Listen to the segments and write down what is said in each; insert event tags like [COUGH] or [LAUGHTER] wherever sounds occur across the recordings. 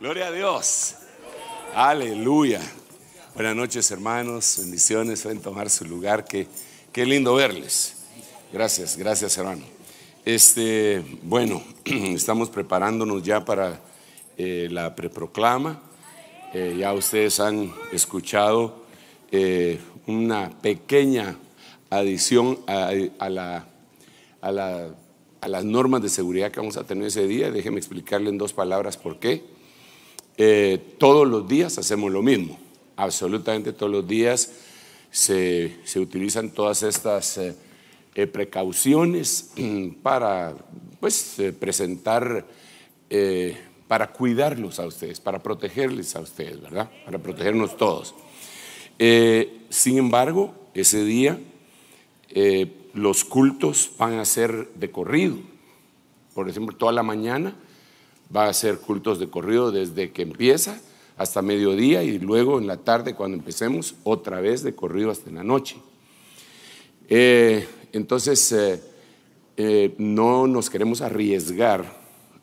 Gloria a Dios. Aleluya. Buenas noches, hermanos. Bendiciones. Pueden tomar su lugar. Qué, qué lindo verles. Gracias, gracias, hermano. Este, bueno, [CLEARS THROAT] estamos preparándonos ya para eh, la preproclama. Eh, ya ustedes han escuchado eh, una pequeña adición a, la, a, la, a, las normas de seguridad que vamos a tener ese día. Déjenme explicarle en dos palabras por qué. Eh, todos los días hacemos lo mismo, absolutamente todos los días se, utilizan todas estas eh, eh, precauciones mm, para pues, presentar, para cuidarlos a ustedes, para protegerles a ustedes, ¿verdad? Para protegernos todos. sin embargo, ese día los cultos van a ser de corrido. Por ejemplo, toda la mañana Va a ser cultos de corrido desde que empieza hasta mediodía y luego en la tarde cuando empecemos otra vez de corrido hasta en la noche. Eh, entonces, eh, eh, no nos queremos arriesgar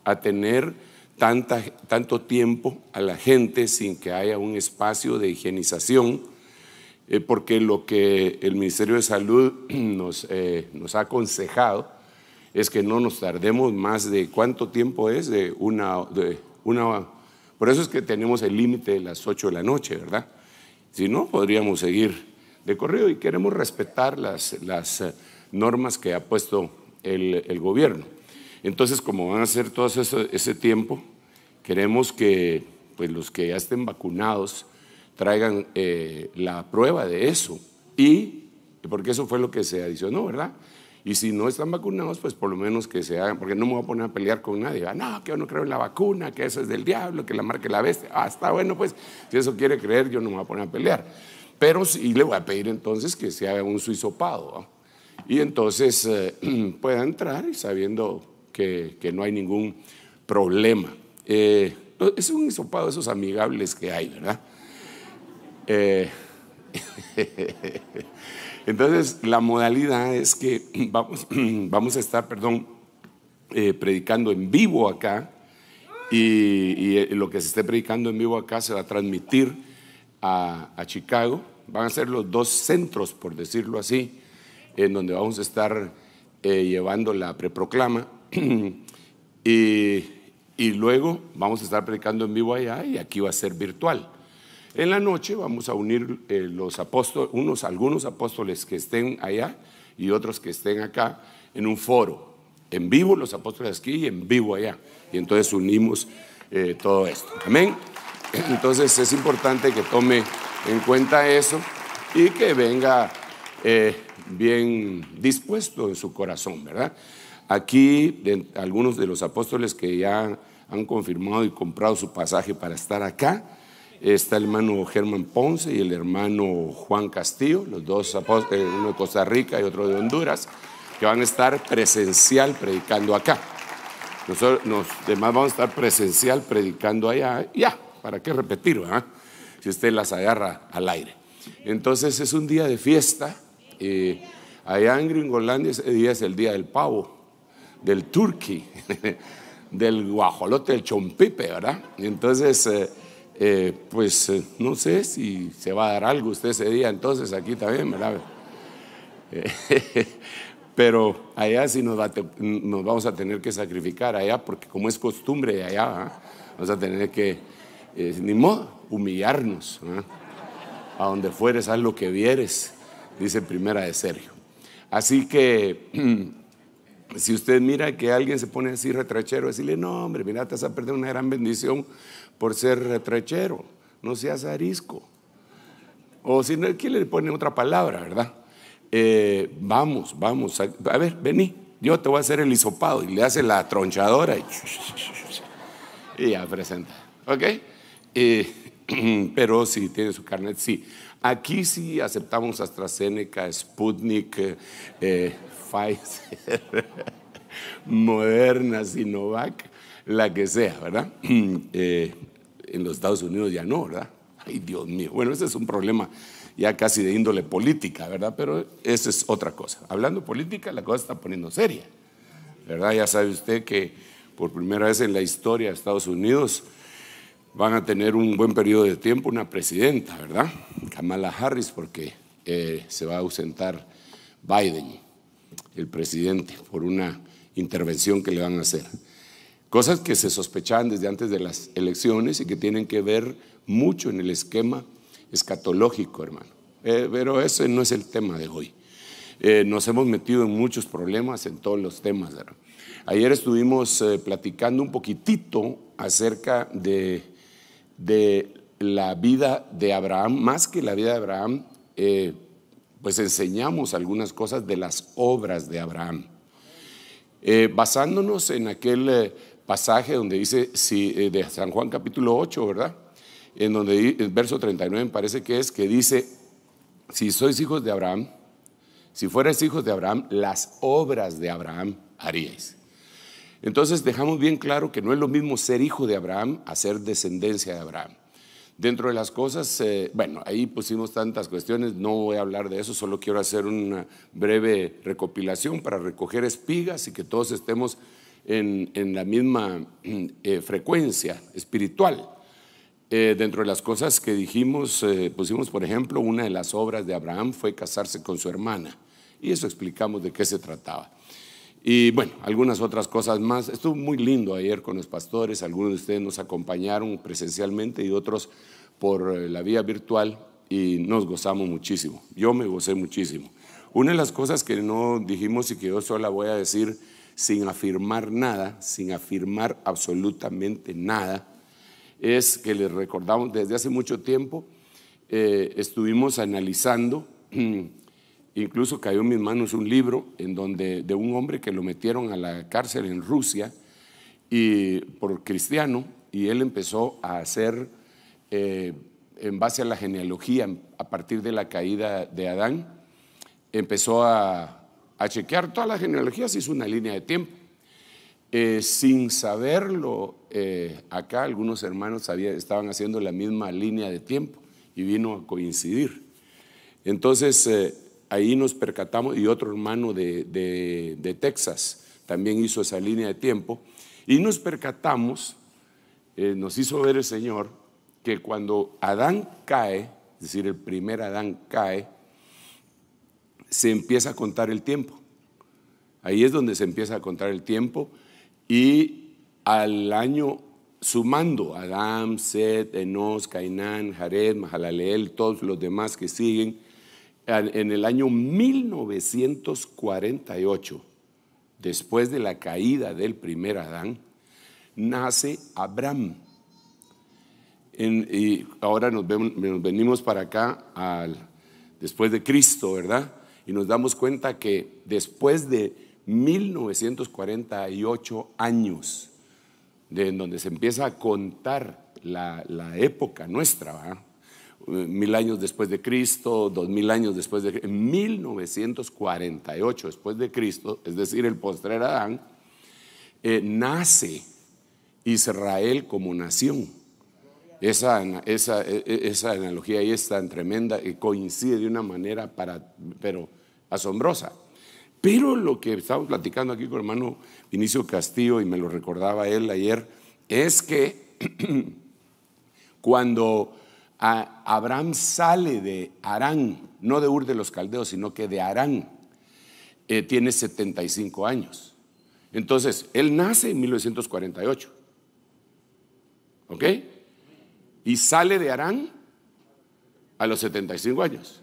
a tener tanto tiempo a la gente sin que haya un espacio de higienización, porque lo que el Ministerio de Salud [CLEARS THROAT] nos ha aconsejado es que no nos tardemos más de cuánto tiempo es, de una, de una por eso es que tenemos el límite de las 8 de la noche, ¿verdad? Si no, podríamos seguir de corrido y queremos respetar las, las eh, normas que ha puesto el, gobierno. Entonces, como van a ser todo ese, tiempo, queremos que pues, los que ya estén vacunados traigan eh, la prueba de eso y porque eso fue lo que se adicionó, ¿verdad? Y si no están vacunados, pues por lo menos que se hagan, porque no me voy a poner a pelear con nadie. Ah, no, que yo no creo en la vacuna, que eso es del diablo, que la marque la bestia. Ah, está bueno, pues si eso quiere creer, yo no me voy a poner a pelear. Pero sí le voy a pedir entonces que se haga un suizopado. ¿ah? Y entonces eh, [CLEARS THROAT] pueda entrar sabiendo que, no hay ningún problema. Eh, es un hisopado esos amigables que hay, ¿verdad? Eh, [LAUGHS] Entonces, la modalidad es que [CLEARS THROAT] [CLEARS THROAT] vamos, a estar, perdón, eh, predicando en vivo acá y, eh, lo que se esté predicando en vivo acá se va a transmitir a, Chicago. Van a ser los dos centros, por decirlo así, en donde vamos a estar eh, llevando la preproclama. [CLEARS THROAT] y, y luego vamos a estar predicando en vivo allá y aquí va a ser virtual. En la noche vamos a unir eh, los apóstoles, unos, algunos apóstoles que estén allá y otros que estén acá en un foro, en vivo los apóstoles aquí y en vivo allá. Y entonces unimos eh, todo esto. Amén. Entonces es importante que tome en cuenta eso y que venga eh, bien dispuesto en su corazón, ¿verdad? Aquí algunos de los apóstoles que ya han confirmado y comprado su pasaje para estar acá, está el hermano Germán Ponce y el hermano Juan Castillo, los dos, eh, uno de Costa Rica y otro de Honduras, que van a estar presencial predicando acá. Nosotros, nos demás vamos a estar presencial predicando allá, ya, ¿para qué repetir, Si usted las agarra al aire. Entonces es un día de fiesta. Eh, allá en Gringolandia ese día es el día del pavo, del turkey, [LAUGHS] del guajolote, del chompipe, ¿verdad? Entonces... Eh, eh, pues eh, no sé si se va a dar algo usted ese día, entonces aquí también, ¿verdad? [LAUGHS] pero allá sí nos, nos, vamos a tener que sacrificar, allá, porque como es costumbre allá, ¿ah? vamos a tener que, eh, ni modo, humillarnos. ¿ah? A donde fueres, haz lo que vieres, dice primera de Sergio. Así que [CLEARS THROAT] si usted mira que alguien se pone así retrachero, decirle, no, hombre, mira, te vas a perder una gran bendición por ser retrachero, no seas arisco. O si no, aquí le pone otra palabra, verdad? Eh, vamos, vamos, a, ver, vení, yo te voy a hacer el hisopado y le hace la tronchadora y, [LAUGHS] ya presenta, ¿ok? Eh, [CLEARS THROAT] pero si tiene su carnet, sí. Aquí sí aceptamos AstraZeneca, Sputnik, eh, [LAUGHS] Pfizer, [LAUGHS] Moderna, Sinovac, la que sea, ¿verdad? [CLEARS THROAT] Eh, en los Estados Unidos ya no, ¿verdad? Ay, Dios mío. Bueno, ese es un problema ya casi de índole política, ¿verdad? Pero esa es otra cosa. Hablando política, la cosa está poniendo seria, ¿verdad? Ya sabe usted que por primera vez en la historia de Estados Unidos, van a tener un buen periodo de tiempo una presidenta, ¿verdad? Kamala Harris, porque eh, se va a ausentar Biden, el presidente, por una intervención que le van a hacer. Cosas que se sospechaban desde antes de las elecciones y que tienen que ver mucho en el esquema escatológico, hermano. Eh, pero ese no es el tema de hoy. Eh, nos hemos metido en muchos problemas en todos los temas. ¿verdad? Ayer estuvimos platicando un poquitito acerca de de la vida de Abraham, más que la vida de Abraham, eh, pues enseñamos algunas cosas de las obras de Abraham. Eh, basándonos en aquel eh, pasaje donde dice, de San Juan capítulo 8, ¿verdad? En donde el verso 39 parece que es, que dice, si sois hijos de Abraham, si fuerais hijos de Abraham, las obras de Abraham haríais. Entonces dejamos bien claro que no es lo mismo ser hijo de Abraham a ser descendencia de Abraham. Dentro de las cosas, eh, bueno, ahí pusimos tantas cuestiones, no voy a hablar de eso, solo quiero hacer una breve recopilación para recoger espigas y que todos estemos en, la misma [CLEARS THROAT] eh, frecuencia espiritual. Eh, dentro de las cosas que dijimos, pusimos, por ejemplo, una de las obras de Abraham fue casarse con su hermana, y eso explicamos de qué se trataba. Y bueno, algunas otras cosas más. Estuvo muy lindo ayer con los pastores. Algunos de ustedes nos acompañaron presencialmente y otros por eh, la vía virtual y nos gozamos muchísimo. Yo me gocé muchísimo. Una de las cosas que no dijimos y que yo la voy a decir sin afirmar nada, sin afirmar absolutamente nada, es que les recordamos desde hace mucho tiempo, eh, estuvimos analizando [CLEARS THROAT] Incluso cayó en mis manos un libro en donde, de un hombre que lo metieron a la cárcel en Rusia y, por cristiano y él empezó a hacer, eh, en base a la genealogía, a partir de la caída de Adán, empezó a, a chequear todas las genealogías, hizo una línea de tiempo. Eh, sin saberlo, eh, acá algunos hermanos estaban haciendo la misma línea de tiempo y vino a coincidir. Entonces, ahí nos percatamos, y otro hermano de, Texas también hizo esa línea de tiempo, y nos percatamos, eh, nos hizo ver el Señor, que cuando Adán cae, es decir, el primer Adán cae, se empieza a contar el tiempo. Ahí es donde se empieza a contar el tiempo y al año sumando Adán, Seth, Enos, Cainán, Jared, Mahalaleel, todos los demás que siguen, en el año 1948, después de la caída del primer Adán, nace Abraham. y ahora nos, venimos para acá al, después de Cristo, ¿verdad? Y nos damos cuenta que después de 1948 años, de en donde se empieza a contar la, la época nuestra, ¿verdad? mil años después de Cristo, dos mil años después de Cristo, en 1948 después de Cristo, es decir, el postrer Adán, eh, nace Israel como nación. Esa, esa, analogía ahí es tan tremenda y coincide de una manera para, pero asombrosa. Pero lo que estamos platicando aquí con hermano Vinicio Castillo, y me lo recordaba él ayer, es que [CLEARS THROAT] cuando Abraham sale de Arán, no de Ur de los Caldeos, sino que de Arán. Eh, tiene 75 años. Entonces, él nace en 1948. ¿Ok? Y sale de Arán a los 75 años.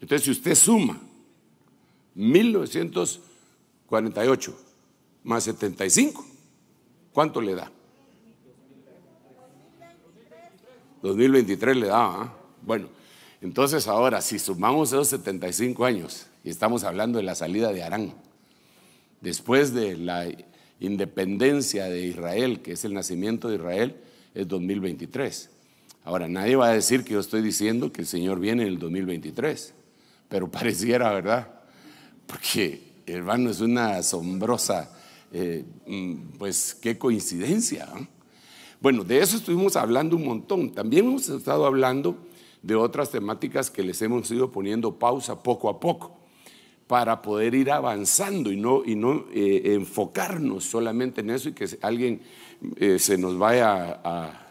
Entonces, si usted suma 1948 más 75, ¿cuánto le da? 2023 le daba. ¿ah? Bueno, entonces ahora, si sumamos esos 75 años, y estamos hablando de la salida de Arán, después de la independencia de Israel, que es el nacimiento de Israel, es 2023. Ahora, nadie va a decir que yo estoy diciendo que el Señor viene en el 2023, pero [LAUGHS] pareciera, ¿verdad? Porque, hermano, es una asombrosa, eh, mm, pues qué coincidencia. ¿no? ¿ah? Bueno, de eso estuvimos hablando un montón. También hemos estado hablando de otras temáticas que les hemos ido poniendo pausa poco a poco para poder ir avanzando y no, y no eh, enfocarnos solamente en eso y que alguien eh, se nos vaya a,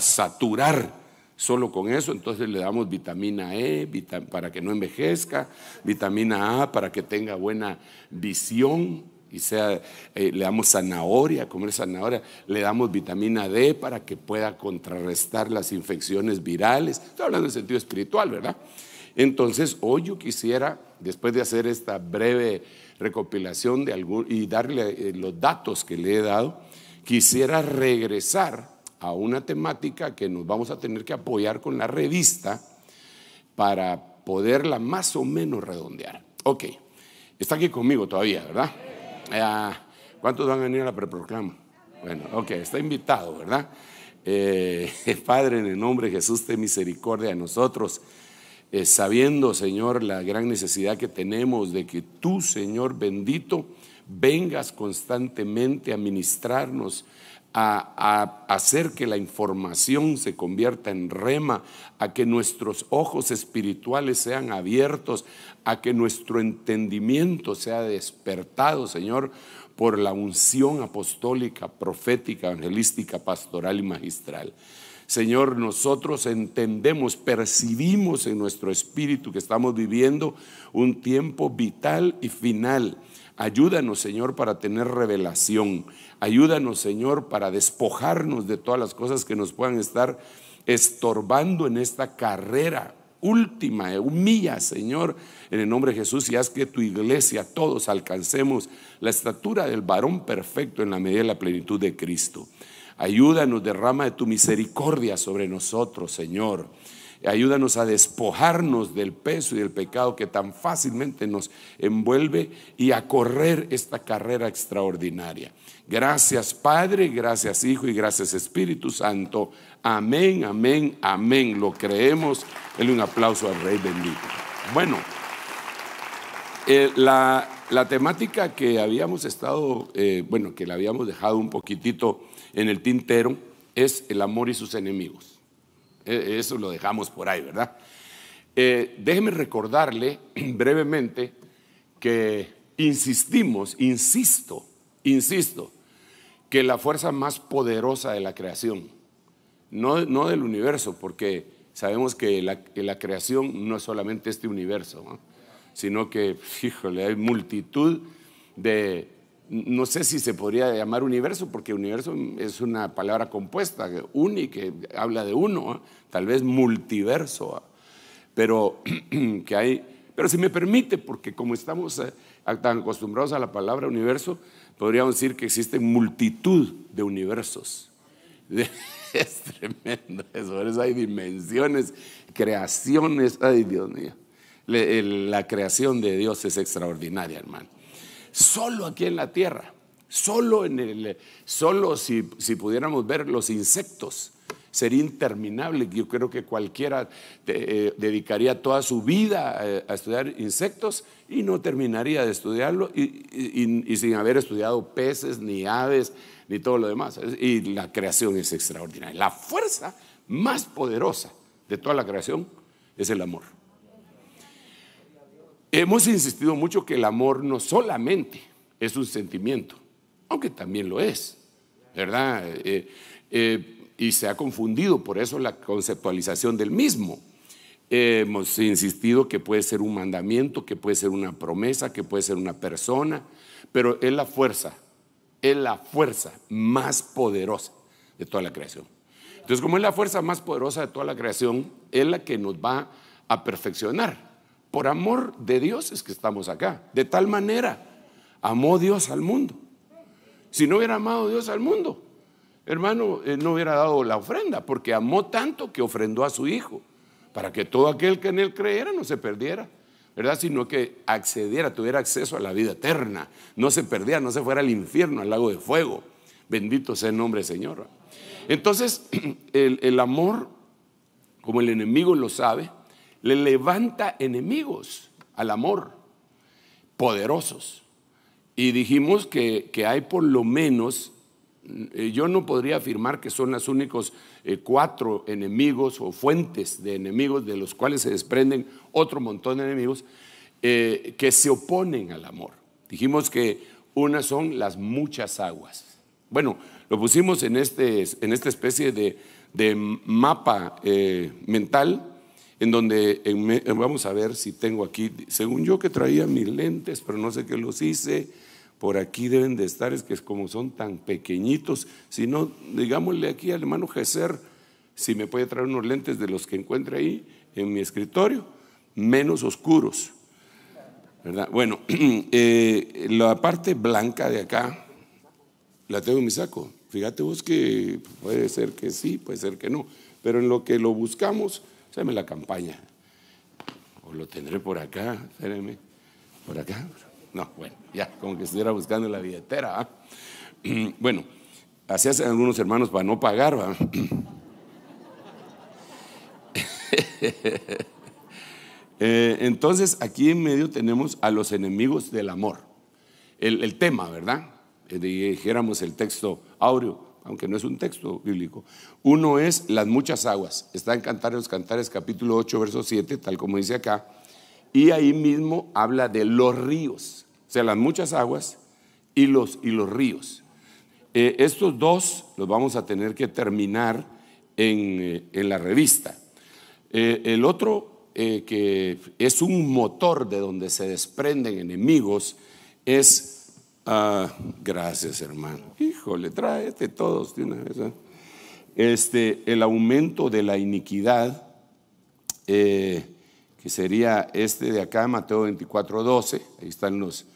saturar solo con eso. Entonces le damos vitamina E para que no envejezca, vitamina A para que tenga buena visión, y sea, eh, le damos zanahoria, comer zanahoria, le damos vitamina D para que pueda contrarrestar las infecciones virales. Estoy hablando en sentido espiritual, ¿verdad? Entonces, hoy yo quisiera, después de hacer esta breve recopilación de y darle eh, los datos que le he dado, quisiera regresar a una temática que nos vamos a tener que apoyar con la revista para poderla más o menos redondear. Ok, está aquí conmigo todavía, ¿verdad? Eh, ¿Cuántos van a venir a la preproclama? Bueno, ok, está invitado, ¿verdad? Eh, [LAUGHS] Padre, en el nombre de Jesús, ten misericordia de nosotros, eh, sabiendo, Señor, la gran necesidad que tenemos de que tú, Señor bendito, vengas constantemente a ministrarnos a, hacer que la información se convierta en rema, a que nuestros ojos espirituales sean abiertos, a que nuestro entendimiento sea despertado, Señor, por la unción apostólica, profética, evangelística, pastoral y magistral. Señor, nosotros entendemos, percibimos en nuestro espíritu que estamos viviendo un tiempo vital y final Ayúdanos, Señor, para tener revelación. Ayúdanos, Señor, para despojarnos de todas las cosas que nos puedan estar estorbando en esta carrera última, humilla, Señor, en el nombre de Jesús y haz que tu iglesia, todos alcancemos la estatura del varón perfecto en la medida de la plenitud de Cristo. Ayúdanos, derrama de tu misericordia sobre nosotros, Señor. Ayúdanos a despojarnos del peso y del pecado que tan fácilmente nos envuelve y a correr esta carrera extraordinaria. Gracias Padre, gracias Hijo y gracias Espíritu Santo. Amén, amén, amén. Lo creemos. Denle un aplauso al Rey bendito. Bueno, eh, la, temática que habíamos estado, eh, bueno, que la habíamos dejado un poquitito en el tintero es el amor y sus enemigos. E, eso lo dejamos por ahí, ¿verdad? Eh, déjeme recordarle [CLEARS THROAT] brevemente que insistimos, insisto, insisto, que la fuerza más poderosa de la creación, no, no del universo, porque sabemos que la, creación no es solamente este universo, sino que, fíjole, [LAUGHS] hay multitud de no sé si se podría llamar universo, porque universo es una palabra compuesta, uni, que habla de uno, ¿eh? tal vez multiverso, ¿eh? pero [CLEARS THROAT] que hay, pero si me permite, porque como estamos eh, tan acostumbrados a la palabra universo, podríamos decir que existe multitud de universos. [LAUGHS] Es tremendo eso hay dimensiones, creaciones, ay Dios mío, la creación de Dios es extraordinaria, hermano solo aquí en la tierra, solo, en el, solo si, pudiéramos ver los insectos. Sería interminable. Yo creo que cualquiera eh, eh, dedicaría toda su vida eh, a, estudiar insectos y no terminaría de estudiarlo y sin haber estudiado peces, ni aves, ni todo lo demás. Y la creación es extraordinaria. La fuerza más poderosa de toda la creación es el amor. Hemos insistido mucho que el amor no solamente es un sentimiento, aunque también lo es, ¿verdad? Eh, eh, y se ha confundido por eso la conceptualización del mismo. hemos insistido que puede ser un mandamiento, que puede ser una promesa, que puede ser una persona, pero es la fuerza, es la fuerza más poderosa de toda la creación. Entonces, como es la fuerza más poderosa de toda la creación, es la que nos va a perfeccionar por amor de Dios es que estamos acá. De tal manera, amó Dios al mundo. Si no hubiera amado Dios al mundo, hermano, eh, no hubiera dado la ofrenda, porque amó tanto que ofrendó a su Hijo, para que todo aquel que en él creyera no se perdiera, ¿verdad? Sino que accediera, tuviera acceso a la vida eterna, no se perdiera, no se fuera al infierno, al lago de fuego. Bendito sea el nombre del Señor. Entonces, [CLEARS THROAT] el amor, como el enemigo lo sabe, le levanta enemigos al amor, poderosos. Y dijimos que, hay por lo menos, eh, yo no podría afirmar que son los únicos eh, cuatro enemigos o fuentes de enemigos de los cuales se desprenden otro montón de enemigos eh, que se oponen al amor. Dijimos que unas son las muchas aguas. Bueno, lo pusimos en, este, en esta especie de, mapa mental en donde vamos a ver si tengo aquí, según yo que traía mis lentes, pero no sé qué los hice, por aquí deben de estar, es que es como son tan pequeñitos, si no, digámosle aquí al hermano Geser, si me puede traer unos lentes de los que encuentre ahí en mi escritorio, menos oscuros. ¿verdad? Bueno, [CLEARS THROAT] eh, la parte blanca de acá la tengo en mi saco. Fíjate vos que puede ser que sí, puede ser que no, pero en lo que lo buscamos, Tráeme la campaña. O lo tendré por acá, espérenme. ¿Por acá? No, bueno, ya, como que estuviera buscando la billetera. [CLEARS THROAT] Bueno, así hacen algunos hermanos para no pagar, [LAUGHS] eh, entonces, aquí en medio tenemos a los enemigos del amor. El, tema, ¿verdad? Eh, dijéramos el texto áureo, aunque no es un texto bíblico. Uno es las muchas aguas. Está en Cantares, Cantares capítulo 8, verso 7, tal como dice acá. Y ahí mismo habla de los ríos, o sea, las muchas aguas y los, y los ríos. Eh, estos dos los vamos a tener que terminar en, eh, la revista. Eh, el otro, que es un motor de donde se desprenden enemigos, es Ah, gracias, hermano. Híjole, tráete todos de ¿eh? Este, el aumento de la iniquidad, eh, que sería este de acá, Mateo 24, 12, ahí están los,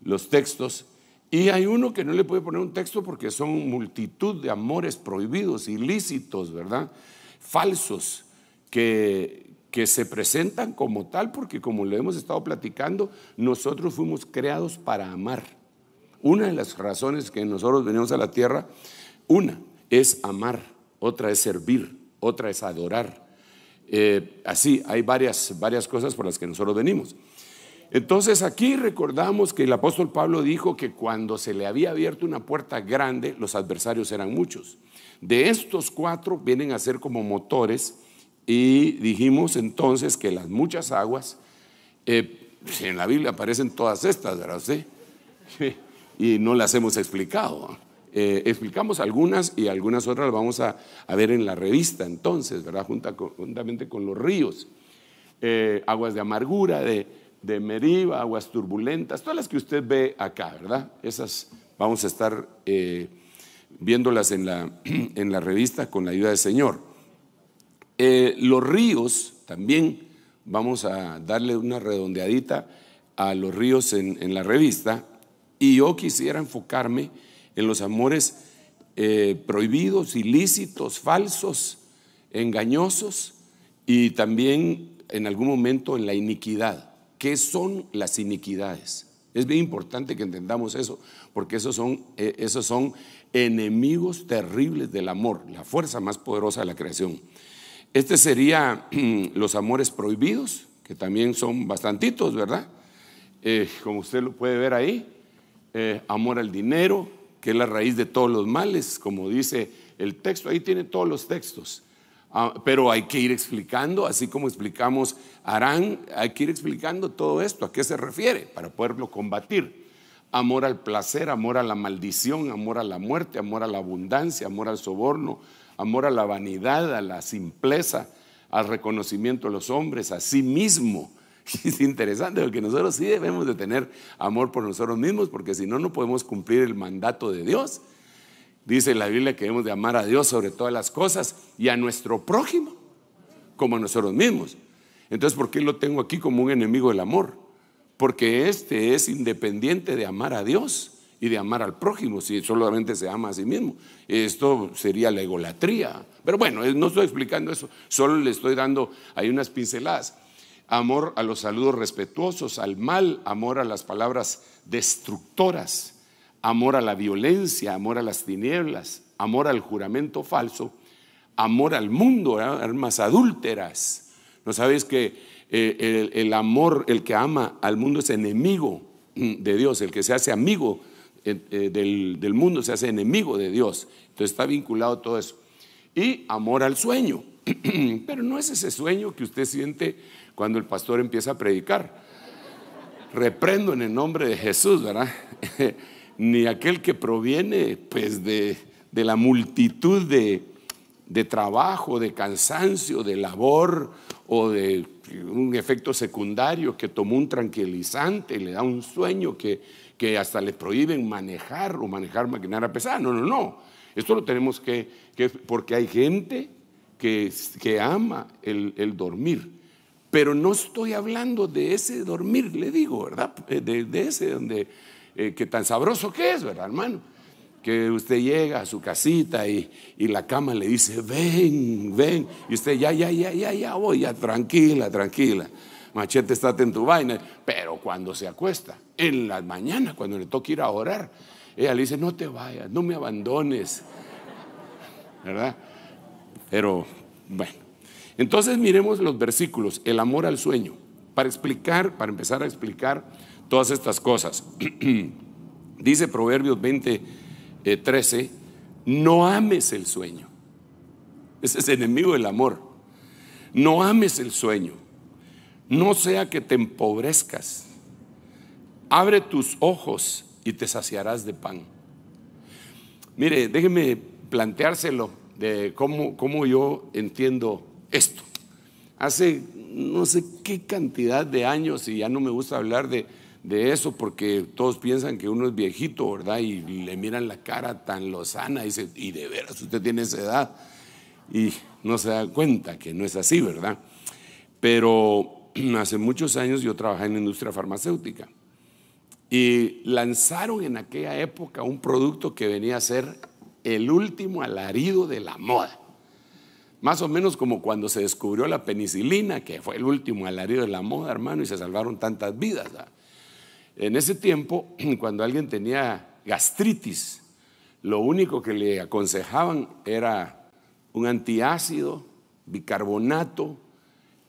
los textos. Y hay uno que no le puede poner un texto porque son multitud de amores prohibidos, ilícitos, ¿verdad? Falsos, que, que se presentan como tal porque como lo hemos estado platicando, nosotros fuimos creados para amar. Una de las razones que nosotros venimos a la tierra, una es amar, otra es servir, otra es adorar. Eh, así, hay varias, varias cosas por las que nosotros venimos. Entonces aquí recordamos que el apóstol Pablo dijo que cuando se le había abierto una puerta grande, los adversarios eran muchos. De estos cuatro vienen a ser como motores y dijimos entonces que las muchas aguas, eh, en la Biblia aparecen todas estas, ¿verdad? ¿Sí? y no las hemos explicado. Eh, explicamos algunas y algunas otras las vamos a, ver en la revista entonces, ¿verdad? juntamente con los ríos. Eh, aguas de amargura, de, de meriva, aguas turbulentas, todas las que usted ve acá, ¿verdad? Esas vamos a estar eh, viéndolas en la, [CLEARS THROAT] en la revista con la ayuda del Señor. los ríos también vamos a darle una redondeadita a los ríos en, en la revista y yo quisiera enfocarme en los amores eh, prohibidos, ilícitos, falsos, engañosos y también en algún momento en la iniquidad. ¿Qué son las iniquidades? Es bien importante que entendamos eso, porque esos son, eh, esos son enemigos terribles del amor, la fuerza más poderosa de la creación. Este sería [CLEARS THROAT] los amores prohibidos, que también son bastantitos, ¿verdad? Eh, como usted lo puede ver ahí, eh, amor al dinero, que es la raíz de todos los males, como dice el texto, ahí tiene todos los textos. Ah, pero hay que ir explicando, así como explicamos Arán, hay que ir explicando todo esto, a qué se refiere, para poderlo combatir. Amor al placer, amor a la maldición, amor a la muerte, amor a la abundancia, amor al soborno, amor a la vanidad, a la simpleza, al reconocimiento de los hombres, a sí mismo, [LAUGHS] Es interesante porque nosotros sí debemos de tener amor por nosotros mismos porque si no, no podemos cumplir el mandato de Dios. Dice la Biblia que debemos de amar a Dios sobre todas las cosas y a nuestro prójimo como a nosotros mismos. Entonces, ¿por qué lo tengo aquí como un enemigo del amor? Porque este es independiente de amar a Dios y de amar al prójimo, si solamente se ama a sí mismo. Esto sería la egolatría. Pero bueno, no estoy explicando eso, solo le estoy dando ahí unas pinceladas amor a los saludos respetuosos, al mal, amor a las palabras destructoras, amor a la violencia, amor a las tinieblas, amor al juramento falso, amor al mundo, armas adúlteras. ¿No sabéis que eh, el, amor, el que ama al mundo es enemigo mm, de Dios, el que se hace amigo eh, eh, del, del mundo se hace enemigo de Dios? Entonces está vinculado todo eso. Y amor al sueño. [CLEARS THROAT] Pero no es ese sueño que usted siente cuando el pastor empieza a predicar. Reprendo en el nombre de Jesús, ¿verdad? [LAUGHS] Ni aquel que proviene pues de, la multitud de, trabajo, de cansancio, de labor o de un efecto secundario que tomó un tranquilizante, y le da un sueño que, que hasta le prohíben manejar o manejar maquinaria pesada. No, no, no. Esto lo tenemos que, que porque hay gente que, ama el, dormir. Pero no estoy hablando de ese dormir, le digo, ¿verdad? Eh, de, ese donde, eh, que tan sabroso que es, ¿verdad, hermano? Que usted llega a su casita y, la cama le dice, ven, ven. Y usted, ya, ya, ya, ya, ya, voy, ya, tranquila, tranquila. Machete, estate en tu vaina. Pero cuando se acuesta, en las mañanas, cuando le toca ir a orar, ella le dice, no te vayas, no me abandones. ¿Verdad? Pero bueno, entonces miremos los versículos, el amor al sueño, para explicar, para empezar a explicar todas estas cosas. [CLEARS THROAT] Dice Proverbios 20:13: eh, no ames el sueño. Ese es enemigo del amor. No ames el sueño. No sea que te empobrezcas. Abre tus ojos y te saciarás de pan. Mire, déjeme planteárselo de cómo, cómo yo entiendo esto. Hace no sé qué cantidad de años, y ya no me gusta hablar de, de eso porque todos piensan que uno es viejito, ¿verdad? Y le miran la cara tan lozana y dice, y de veras usted tiene esa edad. Y no se da cuenta que no es así, ¿verdad? Pero [CLEARS THROAT] hace muchos años yo trabajé en la industria farmacéutica y lanzaron en aquella época un producto que venía a ser el último alarido de la moda. Más o menos como cuando se descubrió la penicilina, que fue el último alarido de la moda, hermano, y se salvaron tantas vidas. En ese tiempo, [CLEARS THROAT] cuando alguien tenía gastritis, lo único que le aconsejaban era un antiácido, bicarbonato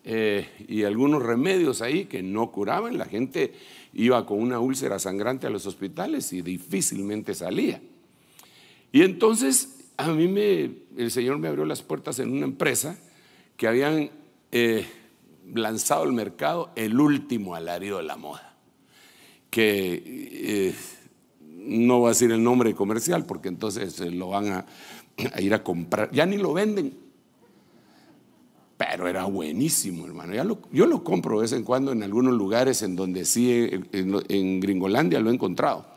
eh, y algunos remedios ahí que no curaban. La gente iba con una úlcera sangrante a los hospitales y difícilmente salía. Y entonces a mí me, el Señor me abrió las puertas en una empresa que habían eh, lanzado al mercado el último alario de la moda, que eh, no voy a decir el nombre comercial porque entonces eh, lo van a, ir a comprar, ya ni lo venden, pero era buenísimo, hermano. yo lo compro de vez en cuando en algunos lugares en donde sí, en, Gringolandia lo he encontrado.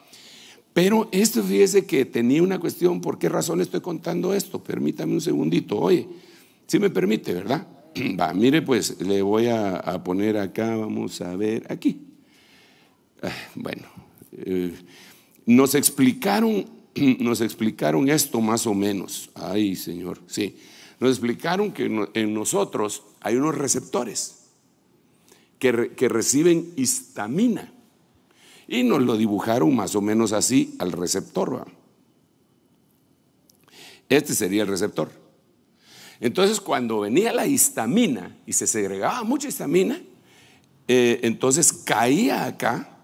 Pero esto, fíjese que tenía una cuestión, ¿por qué razón estoy contando esto? Permítame un segundito, oye, si me permite, ¿verdad? [CLEARS THROAT] Va, mire, pues le voy a, poner acá, vamos a ver, aquí. Ah, bueno, eh, nos explicaron, [CLEARS THROAT] nos explicaron esto más o menos. Ay, Señor, sí. Nos explicaron que en nosotros hay unos receptores que reciben histamina y nos lo dibujaron más o menos así al receptor. Este sería el receptor. Entonces, cuando venía la histamina y se segregaba mucha histamina, eh, entonces caía acá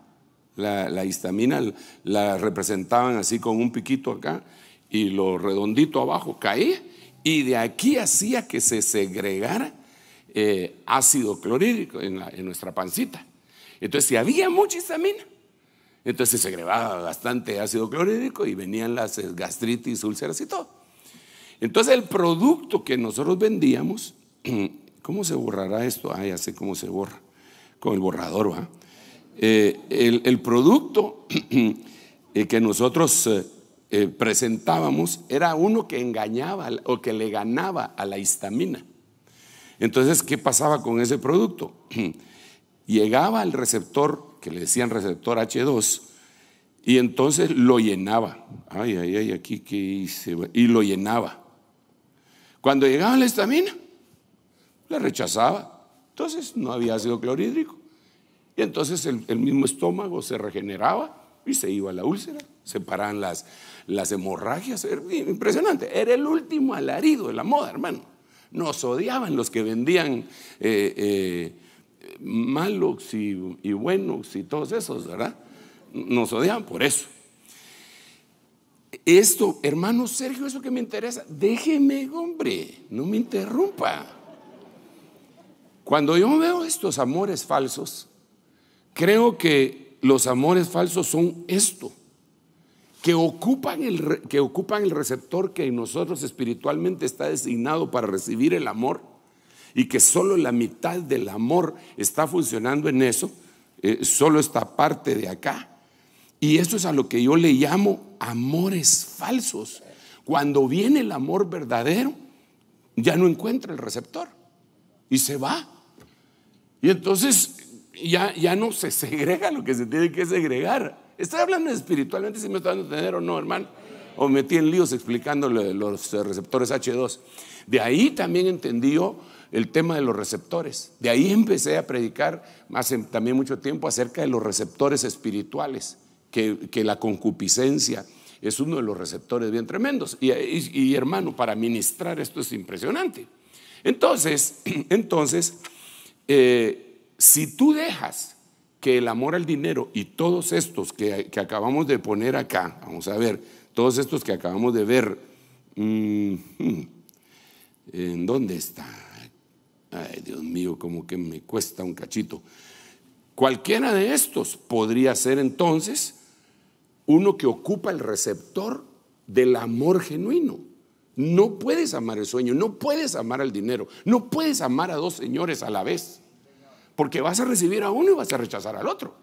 la, histamina, la representaban así con un piquito acá y lo redondito abajo caía y de aquí hacía que se segregara eh, ácido clorhídrico en nuestra pancita. Entonces, si había mucha histamina, entonces se agregaba bastante ácido clorhídrico y venían las eh, gastritis, úlceras y todo. Entonces el producto que nosotros vendíamos, [CLEARS THROAT] ¿cómo se borrará esto? Ah, ya sé cómo se borra, con el borrador, ¿va? Eh, el, producto [CLEARS THROAT] eh, que nosotros presentábamos era uno que engañaba o que le ganaba a la histamina. Entonces, ¿qué pasaba con ese producto? [CLEARS THROAT] Llegaba al receptor que le decían receptor H2, y entonces lo llenaba. Ay, ay, ay, aquí que hice. Y lo llenaba. Cuando llegaba la estamina, la rechazaba. Entonces no había ácido clorhídrico. Y entonces el, mismo estómago se regeneraba y se iba a la úlcera, se paraban las, las hemorragias. impresionante. Era el último alarido de la moda, hermano. Nos odiaban los que vendían. Eh, eh, malos y, buenos y todos esos, ¿verdad? Nos odian por eso. Esto, hermano Sergio, eso que me interesa, déjeme, hombre, no me interrumpa. Cuando yo veo estos amores falsos, creo que los amores falsos son esto, que ocupan el, que ocupan el receptor que en nosotros espiritualmente está designado para recibir el amor y que solo la mitad del amor está funcionando en eso, eh, solo esta parte de acá. Y eso es a lo que yo le llamo amores falsos. Cuando viene el amor verdadero, ya no encuentra el receptor y se va. Y entonces ya, ya no se segrega lo que se tiene que segregar. Estoy hablando espiritualmente si me estoy dando a o no, hermano. O metí en líos explicando los receptores H2. De ahí también entendió el tema de los receptores. De ahí empecé a predicar hace también mucho tiempo acerca de los receptores espirituales, que, la concupiscencia es uno de los receptores bien tremendos. Y, hermano, para ministrar esto es impresionante. Entonces, [CLEARS THROAT] entonces, eh, si tú dejas que el amor al dinero y todos estos que, que, acabamos de poner acá, vamos a ver, todos estos que acabamos de ver, mm, hmm, ¿en dónde están? Ay, Dios mío, como que me cuesta un cachito. Cualquiera de estos podría ser entonces uno que ocupa el receptor del amor genuino. No puedes amar el sueño, no puedes amar el dinero, no puedes amar a dos señores a la vez, porque vas a recibir a uno y vas a rechazar al otro.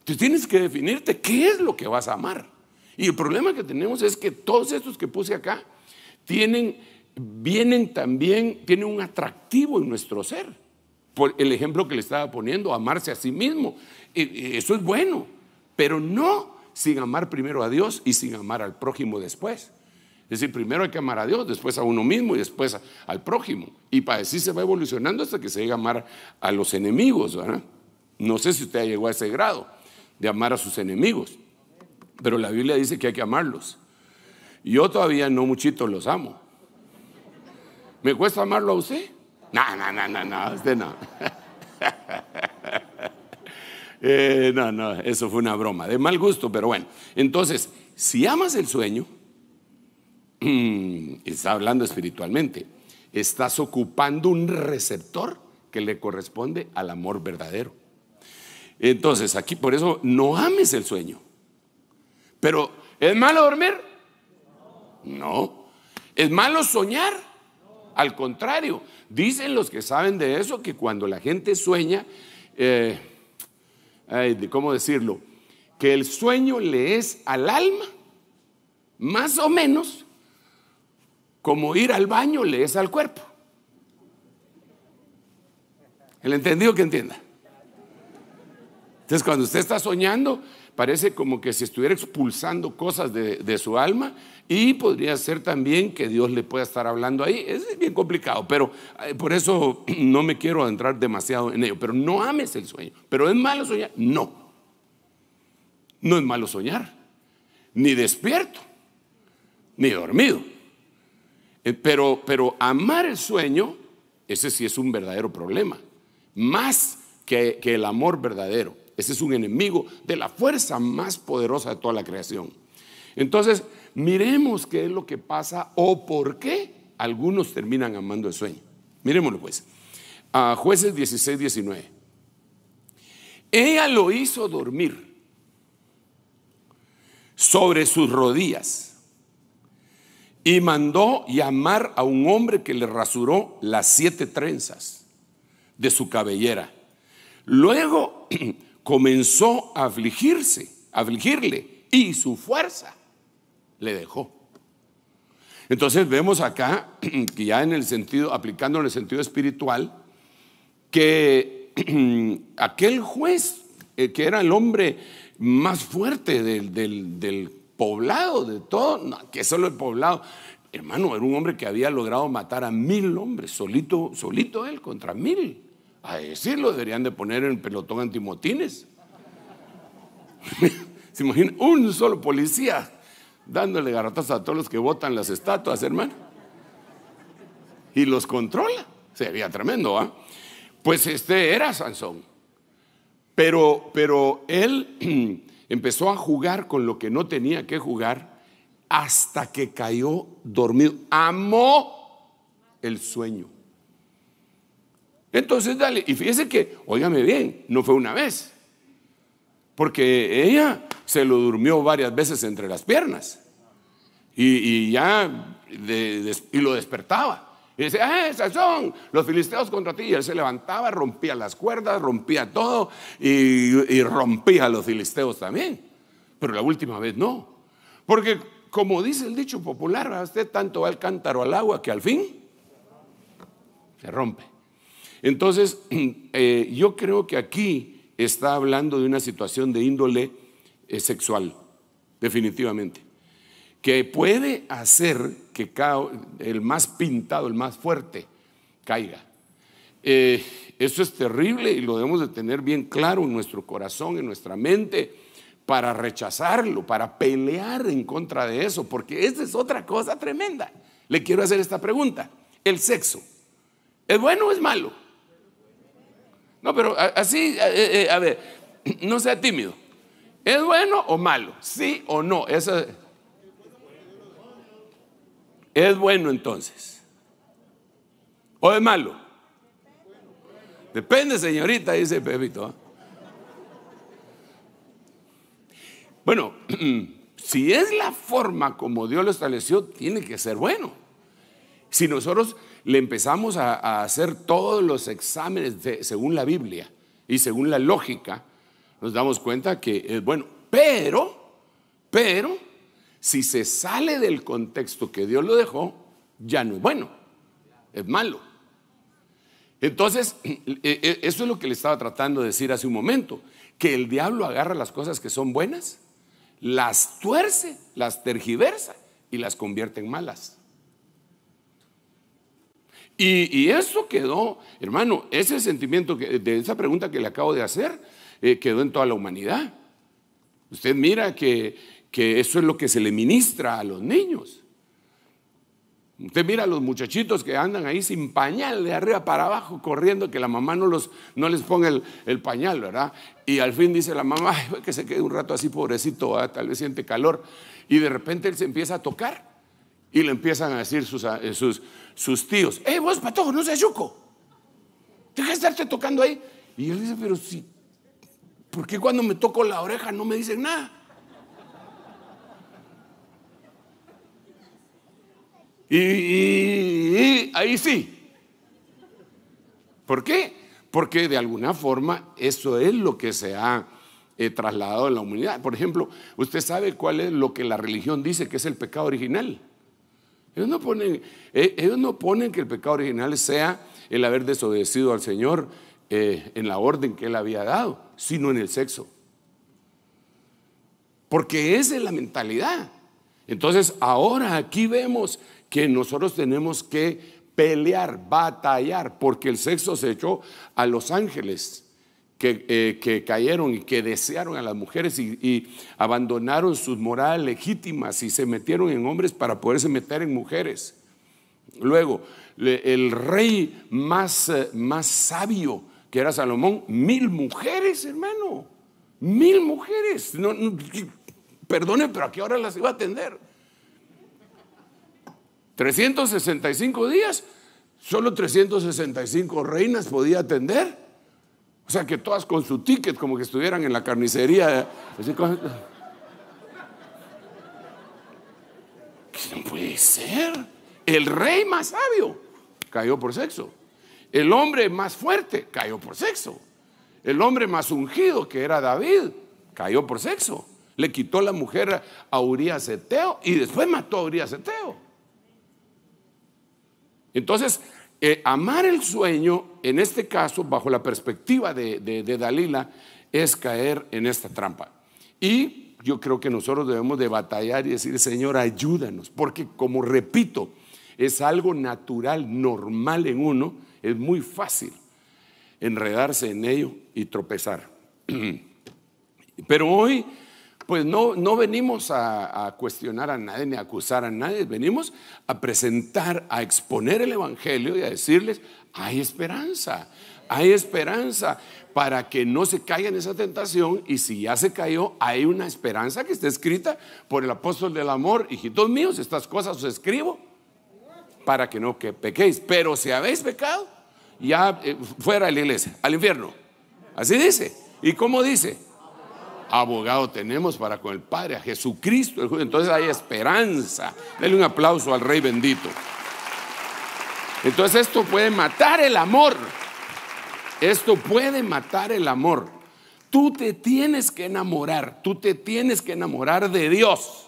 Entonces tienes que definirte qué es lo que vas a amar. Y el problema que tenemos es que todos estos que puse acá tienen vienen también, tienen un atractivo en nuestro ser. Por el ejemplo que le estaba poniendo, amarse a sí mismo. Eso es bueno, pero no sin amar primero a Dios y sin amar al prójimo después. Es decir, primero hay que amar a Dios, después a uno mismo y después al prójimo. Y para así se va evolucionando hasta que se llega a amar a los enemigos. No sé si usted llegó a ese grado de amar a sus enemigos, pero la Biblia dice que hay que amarlos. Yo todavía no muchitos los amo. ¿Me cuesta amarlo a usted? No, no, no, no, no, usted no. [LAUGHS] Eh, no, no, eso fue una broma, de mal gusto, pero bueno. Entonces, si amas el sueño, [CLEARS THROAT] está hablando espiritualmente, estás ocupando un receptor que le corresponde al amor verdadero. Entonces, aquí por eso no ames el sueño. Pero, ¿es malo dormir? No. ¿Es malo soñar? Al contrario, dicen los que saben de eso que cuando la gente sueña, eh, ¿cómo decirlo? Que el sueño le es al alma, más o menos, como ir al baño le es al cuerpo. El entendido que entienda. Entonces, cuando usted está soñando, parece como que se estuviera expulsando cosas de, su alma y podría ser también que Dios le pueda estar hablando ahí. Es bien complicado, pero eh, por eso [CLEARS THROAT] no me quiero adentrar demasiado en ello. Pero no ames el sueño. ¿Pero es malo soñar? No. No es malo soñar. Ni despierto, ni dormido. Eh, pero, pero amar el sueño, ese sí es un verdadero problema. Más que el amor verdadero. Ese es un enemigo de la fuerza más poderosa de toda la creación. Entonces, miremos qué es lo que pasa o por qué algunos terminan amando el sueño. Miremoslo pues. A jueces 16, 19. Ella lo hizo dormir sobre sus rodillas y mandó llamar a un hombre que le rasuró las siete trenzas de su cabellera. Luego [CLEARS THROAT] comenzó a afligirse, a afligirle, y su fuerza le dejó. Entonces vemos acá, [CLEARS THROAT] que ya en el sentido, aplicando en el sentido espiritual, que [CLEARS THROAT] aquel juez, eh, que era el hombre más fuerte del, poblado, de todo, que solo el poblado, hermano, era un hombre que había logrado matar a mil hombres, solito, solito él contra mil. A decirlo, deberían de poner en pelotón antimotines. [LAUGHS] ¿Se imagina Un solo policía dándole garrotas a todos los que votan las estatuas, hermano. Y los controla. Sería tremendo, ¿ah? Pues este era Sansón. Pero, pero él [CLEARS THROAT] empezó a jugar con lo que no tenía que jugar hasta que cayó dormido. Amó el sueño. Entonces, dale, y fíjese que, óigame bien, no fue una vez, porque ella se lo durmió varias veces entre las piernas y, ya y lo despertaba. Y dice, ah, esas son los filisteos contra ti. Y él se levantaba, rompía las cuerdas, rompía todo y, rompía a los filisteos también. Pero la última vez no. Porque como dice el dicho popular, a usted tanto va el cántaro al agua que al fin se rompe. Entonces, [CLEARS THROAT] eh, yo creo que aquí está hablando de una situación de índole eh, sexual, definitivamente, que puede hacer que el más pintado, el más fuerte, caiga. Eh, eso es terrible y lo debemos de tener bien claro en nuestro corazón, en nuestra mente, para rechazarlo, para pelear en contra de eso, porque esa es otra cosa tremenda. Le quiero hacer esta pregunta. El sexo, ¿es bueno o es malo? No, pero así, eh, eh, a, ver, no sea tímido. ¿Es bueno o malo? ¿Sí o no? es bueno entonces. ¿O es malo? Depende, señorita, dice Pepito. ¿ah? Bueno, [CLEARS THROAT] si es la forma como Dios lo estableció, tiene que ser bueno. Si nosotros le empezamos a, hacer todos los exámenes según la Biblia y según la lógica, nos damos cuenta que es eh, bueno. Pero, pero, si se sale del contexto que Dios lo dejó, ya no es bueno, es malo. Entonces, [CLEARS THROAT] eh, eh, eso es lo que le estaba tratando de decir hace un momento, que el diablo agarra las cosas que son buenas, las tuerce, las tergiversa y las convierte en malas. Y, eso quedó, hermano, ese sentimiento de esa pregunta que le acabo de hacer eh, quedó en toda la humanidad. Usted mira que, eso es lo que se le ministra a los niños. Usted mira a los muchachitos que andan ahí sin pañal de arriba para abajo corriendo que la mamá no, los, no les ponga el, pañal, ¿verdad? Y al fin dice la mamá, [LAUGHS] que se quede un rato así pobrecito, tal vez siente calor. Y de repente él se empieza a tocar. Y le empiezan a decir eh, sus, sus, tíos, ¡eh, vos, patojo, no seas yuco! Deja de estarte tocando ahí. Y él dice, pero si, ¿por qué cuando me toco la oreja no me dicen nada? Y, ahí sí. ¿Por qué? Porque de alguna forma eso es lo que se ha eh, trasladado en la humanidad. Por ejemplo, usted sabe cuál es lo que la religión dice que es el pecado original. Ellos no ponen, eh, ellos no ponen que el pecado original sea el haber desobedecido al Señor eh, en la orden que Él había dado, sino en el sexo. Porque esa es la mentalidad. Entonces, ahora aquí vemos que nosotros tenemos que pelear, batallar, porque el sexo se echó a los ángeles. Eh, que, cayeron y que desearon a las mujeres y, abandonaron sus moradas legítimas y se metieron en hombres para poderse meter en mujeres. Luego, el rey más, eh, más sabio, que era Salomón, mil mujeres, hermano, mil mujeres. No, perdone, pero ¿a qué hora las iba a atender? 365 días, solo 365 reinas podía atender. O sea, que todas con su ticket, como que estuvieran en la carnicería. ¿eh? ¿Qué puede ser. El rey más sabio cayó por sexo. El hombre más fuerte cayó por sexo. El hombre más ungido, que era David, cayó por sexo. Le quitó la mujer a Urias Eteo y después mató a Urias Eteo. Entonces, eh, amar el sueño, en este caso, bajo la perspectiva de, Dalila, es caer en esta trampa. Y yo creo que nosotros debemos de batallar y decir, Señor, ayúdanos, porque como repito, es algo natural, normal en uno, es muy fácil enredarse en ello y tropezar. [CLEARS THROAT] Pero hoy pues no, no venimos a, cuestionar a nadie ni a acusar a nadie, venimos a presentar, a exponer el Evangelio y a decirles, hay esperanza, hay esperanza para que no se caiga en esa tentación y si ya se cayó, hay una esperanza que está escrita por el apóstol del amor, hijitos míos, estas cosas os escribo para que no que pequéis, pero si habéis pecado, ya eh, fuera de la iglesia, al infierno. Así dice. ¿Y cómo dice? abogado tenemos para con el Padre, a Jesucristo. Entonces hay esperanza. Dele un aplauso al Rey bendito. Entonces esto puede matar el amor. Esto puede matar el amor. Tú te tienes que enamorar. Tú te tienes que enamorar de Dios.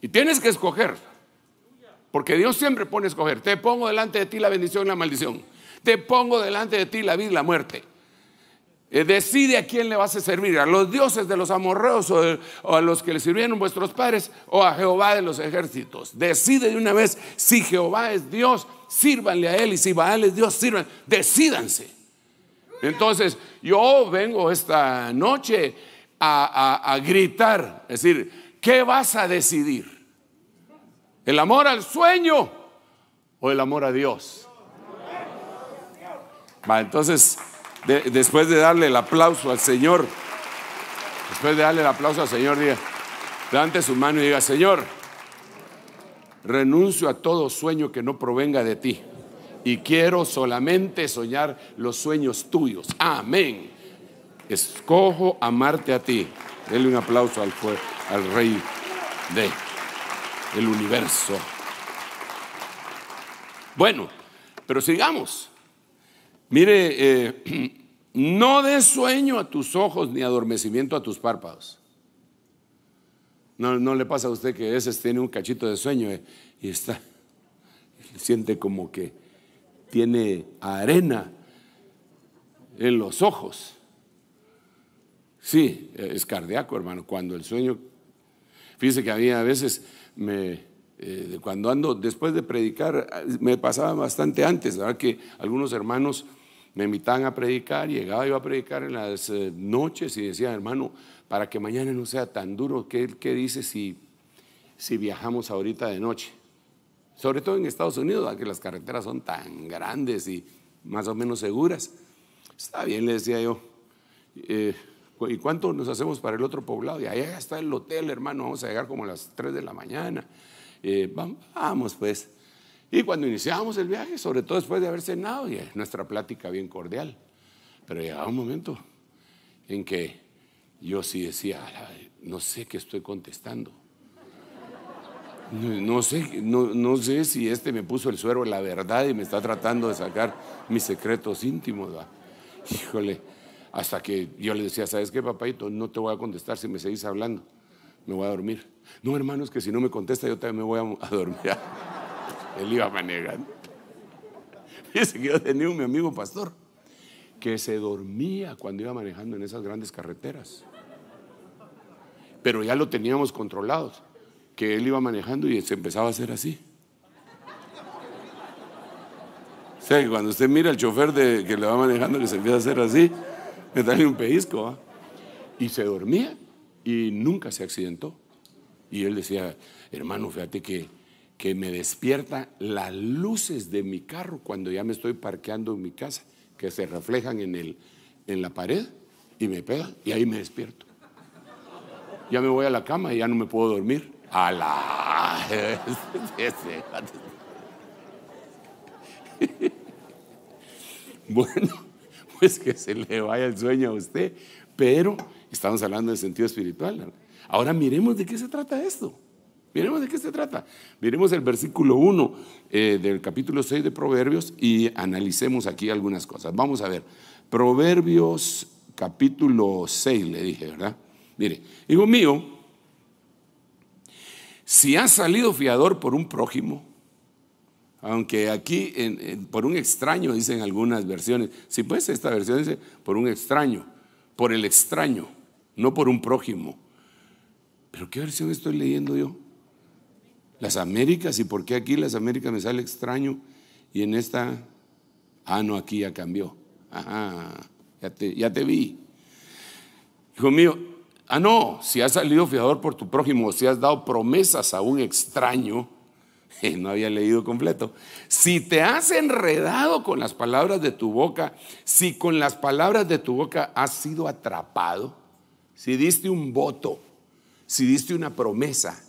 Y tienes que escoger. Porque Dios siempre pone a escoger. Te pongo delante de ti la bendición y la maldición. Te pongo delante de ti la vida y la muerte. Eh, decide a quién le vas a servir, a los dioses de los amorreos o, a los que le sirvieron vuestros padres o a Jehová de los ejércitos. Decide de una vez si Jehová es Dios, sírvanle a él y si Baal es Dios, sirvan. Decídanse. Entonces, yo vengo esta noche a, gritar, es decir, ¿qué vas a decidir? ¿El amor al sueño o el amor a Dios? entonces después de darle el aplauso al Señor, después de darle el aplauso al Señor, diga, levante su mano y diga, Señor, renuncio a todo sueño que no provenga de ti y quiero solamente soñar los sueños tuyos. Amén. Escojo amarte a ti. Dele un aplauso al, al rey de el universo. Bueno, pero sigamos. Mire, eh, [CLEARS THROAT] no des sueño a tus ojos ni adormecimiento a tus párpados. No, le pasa a usted que a veces tiene un cachito de sueño eh, y está, [LAUGHS] siente como que tiene arena en los ojos. Sí, eh, es cardíaco, hermano, cuando el sueño... Fíjese que había a veces me, cuando ando, después de predicar, ah, me pasaba bastante antes, ¿verdad? Que algunos hermanos me invitaban a predicar, llegaba yo a predicar en las eh, noches y decía, hermano, para que mañana no sea tan duro, ¿qué, dice si, si viajamos ahorita de noche? Sobre todo en Estados Unidos, que las carreteras son tan grandes y más o menos seguras. Está bien, le decía yo. Eh, ¿Y cuánto nos hacemos para el otro poblado? Y ahí está el hotel, hermano, vamos a llegar como a las 3 de la mañana. Eh, vamos, pues. Y cuando iniciábamos el viaje, sobre todo después de haber cenado, y nuestra plática bien cordial, pero llegaba un momento en que yo sí decía, no sé qué estoy contestando. No, sé, no, sé si este me puso el suero la verdad y me está tratando de sacar mis secretos íntimos. Híjole, hasta que yo le decía, ¿sabes qué, papayito? No te voy a contestar si me seguís hablando. Me voy a dormir. No, hermano, es que si no me contesta yo también me voy a dormir. Él iba manejando. y [LAUGHS] que yo tenía un mi amigo pastor que se dormía cuando iba manejando en esas grandes carreteras. Pero ya lo teníamos controlados, que él iba manejando y se empezaba a hacer así. O sea, que cuando usted mira al chofer que le va manejando que se empieza a hacer así, me da un pellizco. Y se dormía y nunca se accidentó. Y él decía, hermano, fíjate que que me despierta las luces de mi carro cuando ya me estoy parqueando en mi casa, que se reflejan en, el, en la pared y me pegan y ahí me despierto. Ya me voy a la cama y ya no me puedo dormir. A la... [LAUGHS] bueno, pues que se le vaya el sueño a usted, pero estamos hablando del sentido espiritual. Ahora miremos de qué se trata esto. Miremos de qué se trata. Miremos el versículo 1 eh, del capítulo 6 de Proverbios y analicemos aquí algunas cosas. Vamos a ver. Proverbios capítulo 6, le dije, ¿verdad? Mire, hijo mío, si has salido fiador por un prójimo, aunque aquí por un extraño dicen algunas versiones, si puede pues esta versión dice por un extraño, por el extraño, no por un prójimo. Pero ¿qué versión estoy leyendo yo? Las Américas, ¿y por qué aquí las Américas me sale extraño? Y en esta, ah, no, aquí ya cambió. Ajá, ya te, ya te vi. Hijo mío, ah, no, si has salido fiador por tu prójimo, si has dado promesas a un extraño, [LAUGHS] eh, no había leído completo. Si te has enredado con las palabras de tu boca, si con las palabras de tu boca has sido atrapado, si diste un voto, si diste una promesa,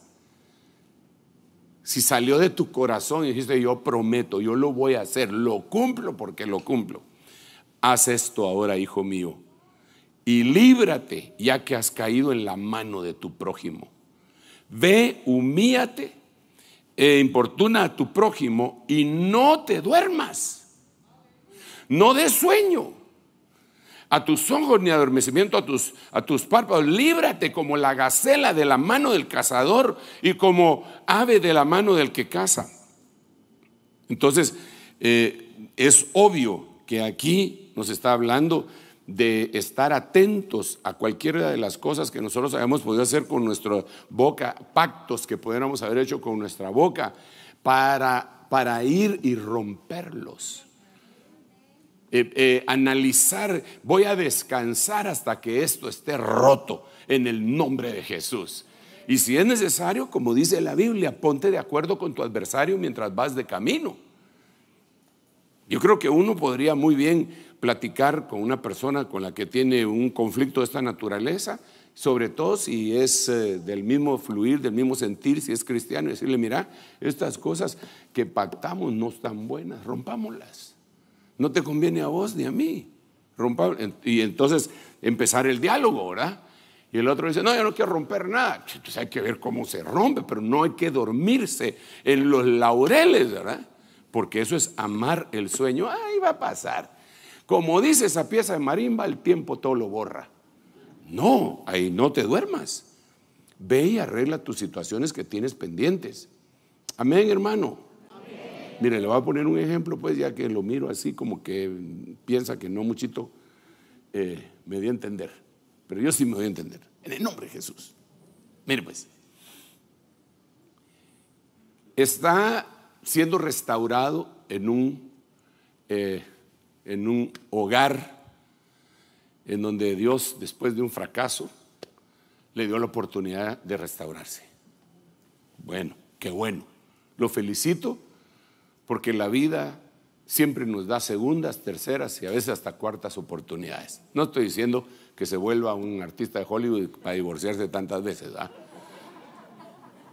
si salió de tu corazón y dijiste, yo prometo, yo lo voy a hacer, lo cumplo porque lo cumplo. Haz esto ahora, hijo mío, y líbrate ya que has caído en la mano de tu prójimo. Ve, humíate e importuna a tu prójimo y no te duermas. No des sueño a tus ojos ni adormecimiento a tus, a tus párpados. Líbrate como la gacela de la mano del cazador y como ave de la mano del que caza. Entonces, eh, es obvio que aquí nos está hablando de estar atentos a cualquiera de las cosas que nosotros hayamos podido hacer con nuestra boca, pactos que pudiéramos haber hecho con nuestra boca, para, para ir y romperlos. Eh, eh, analizar, voy a descansar hasta que esto esté roto en el nombre de Jesús. Y si es necesario, como dice la Biblia, ponte de acuerdo con tu adversario mientras vas de camino. Yo creo que uno podría muy bien platicar con una persona con la que tiene un conflicto de esta naturaleza, sobre todo si es eh, del mismo fluir, del mismo sentir, si es cristiano, y decirle, mira, estas cosas que pactamos no están buenas, rompámoslas no te conviene a vos ni a mí. Y entonces empezar el diálogo, ¿verdad? Y el otro dice, no, yo no quiero romper nada. Entonces pues hay que ver cómo se rompe, pero no hay que dormirse en los laureles, ¿verdad? Porque eso es amar el sueño. Ahí va a pasar. Como dice esa pieza de marimba, el tiempo todo lo borra. No, ahí no te duermas. Ve y arregla tus situaciones que tienes pendientes. Amén, hermano. Mire, le voy a poner un ejemplo, pues ya que lo miro así como que piensa que no muchito, eh, me dio a entender. Pero yo sí me doy a entender. En el nombre de Jesús. Mire, pues. Está siendo restaurado en un, eh, en un hogar en donde Dios, después de un fracaso, le dio la oportunidad de restaurarse. Bueno, qué bueno. Lo felicito porque la vida siempre nos da segundas, terceras y a veces hasta cuartas oportunidades. No estoy diciendo que se vuelva un artista de Hollywood para divorciarse tantas veces, ¿ah?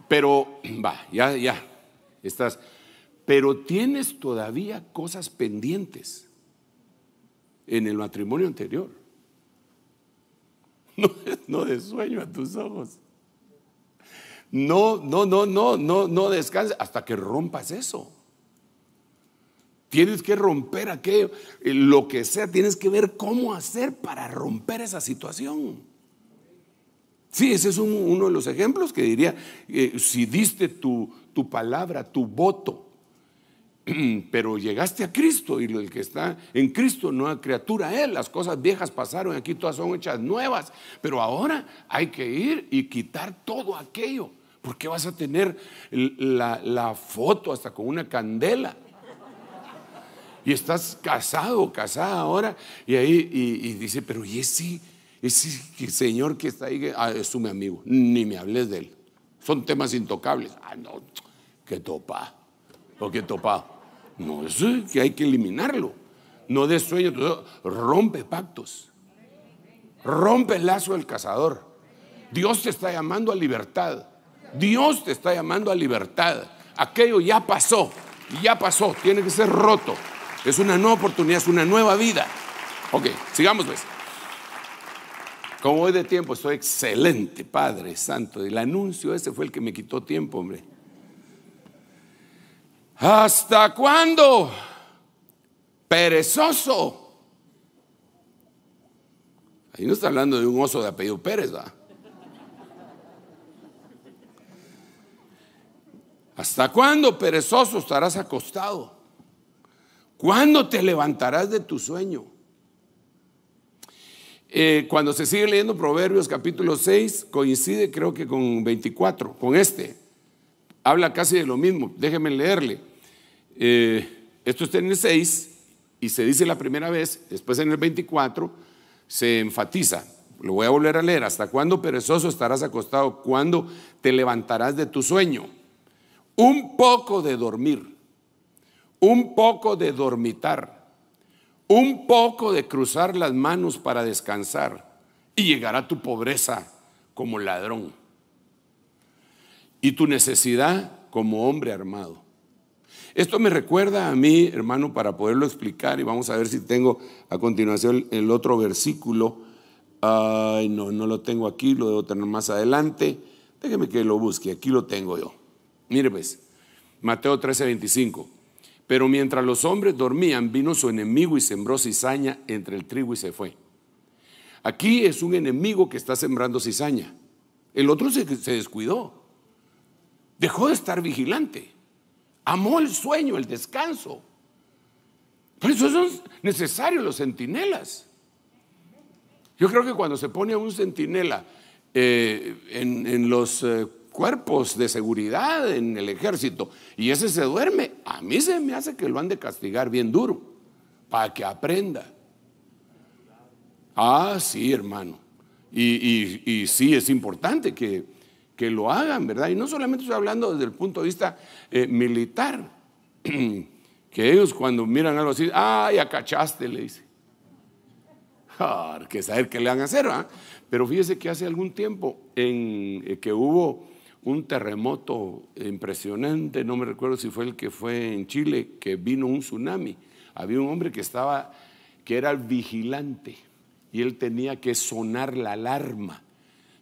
Pero [CLEARS THROAT] va, ya, ya, estás. Pero tienes todavía cosas pendientes en el matrimonio anterior. [LAUGHS] No, no de sueño a tus ojos. No, no, no, no, no, no descanses hasta que rompas eso. Tienes que romper aquello, eh, lo que sea, tienes que ver cómo hacer para romper esa situación. Sí, ese es uno de los ejemplos que diría, eh, si diste tu, tu palabra, tu voto, [CLEARS THROAT] pero llegaste a Cristo y el que está en Cristo, No nueva criatura él, eh, Las cosas viejas pasaron, aquí todas son hechas nuevas. Pero ahora hay que ir y quitar todo aquello, porque vas a tener la, la foto hasta con una candela y estás casado casada ahora, y ahí y, dice, pero y ese, ese señor que está ahí, ah, es un amigo, ni me hables de él. Son temas intocables. Ah, no, qué topa, o oh, qué topa. No, sé, que hay que eliminarlo. No des sueño, rompe pactos, rompe el lazo del cazador. Dios te está llamando a libertad. Dios te está llamando a libertad. Aquello ya pasó, ya pasó, tiene que ser roto. Es una nueva oportunidad, es una nueva vida. Ok, sigamos pues. Como voy de tiempo, estoy excelente, Padre Santo. El anuncio ese fue el que me quitó tiempo, hombre. ¿Hasta cuándo? Perezoso. Ahí no está hablando de un oso de apellido Pérez, ¿va? ¿Hasta cuándo, perezoso, estarás acostado? ¿Cuándo te levantarás de tu sueño? Eh, cuando se sigue leyendo Proverbios capítulo 6, coincide creo que con 24, con este. Habla casi de lo mismo. Déjeme leerle. Eh, esto está en el 6 y se dice la primera vez, después en el 24 se enfatiza. Lo voy a volver a leer. ¿Hasta cuándo perezoso estarás acostado? ¿Cuándo te levantarás de tu sueño? Un poco de dormir un poco de dormitar, un poco de cruzar las manos para descansar y llegará tu pobreza como ladrón y tu necesidad como hombre armado. Esto me recuerda a mí, hermano, para poderlo explicar, y vamos a ver si tengo a continuación el otro versículo. Ay, no, no lo tengo aquí, lo debo tener más adelante. Déjeme que lo busque, aquí lo tengo yo. Mire pues, Mateo 13, 25. Pero mientras los hombres dormían, vino su enemigo y sembró cizaña entre el trigo y se fue. Aquí es un enemigo que está sembrando cizaña. El otro se, descuidó. Dejó de estar vigilante. Amó el sueño, el descanso. Por eso son necesarios los centinelas. Yo creo que cuando se pone a un centinela eh, en, los eh, cuerpos de seguridad en el ejército y ese se duerme, a mí se me hace que lo han de castigar bien duro para que aprenda. Ah, sí, hermano. Y, sí, es importante que, lo hagan, ¿verdad? Y no solamente estoy hablando desde el punto de vista eh, militar, [CLEARS THROAT] que ellos cuando miran algo así, ay, acachaste, le dice. Hay ah, que saber qué le van a hacer, ¿verdad? ¿ah? Pero fíjese que hace algún tiempo en, eh, que hubo un terremoto impresionante, no me recuerdo si fue el que fue en Chile, que vino un tsunami. Había un hombre que estaba, que era el vigilante, y él tenía que sonar la alarma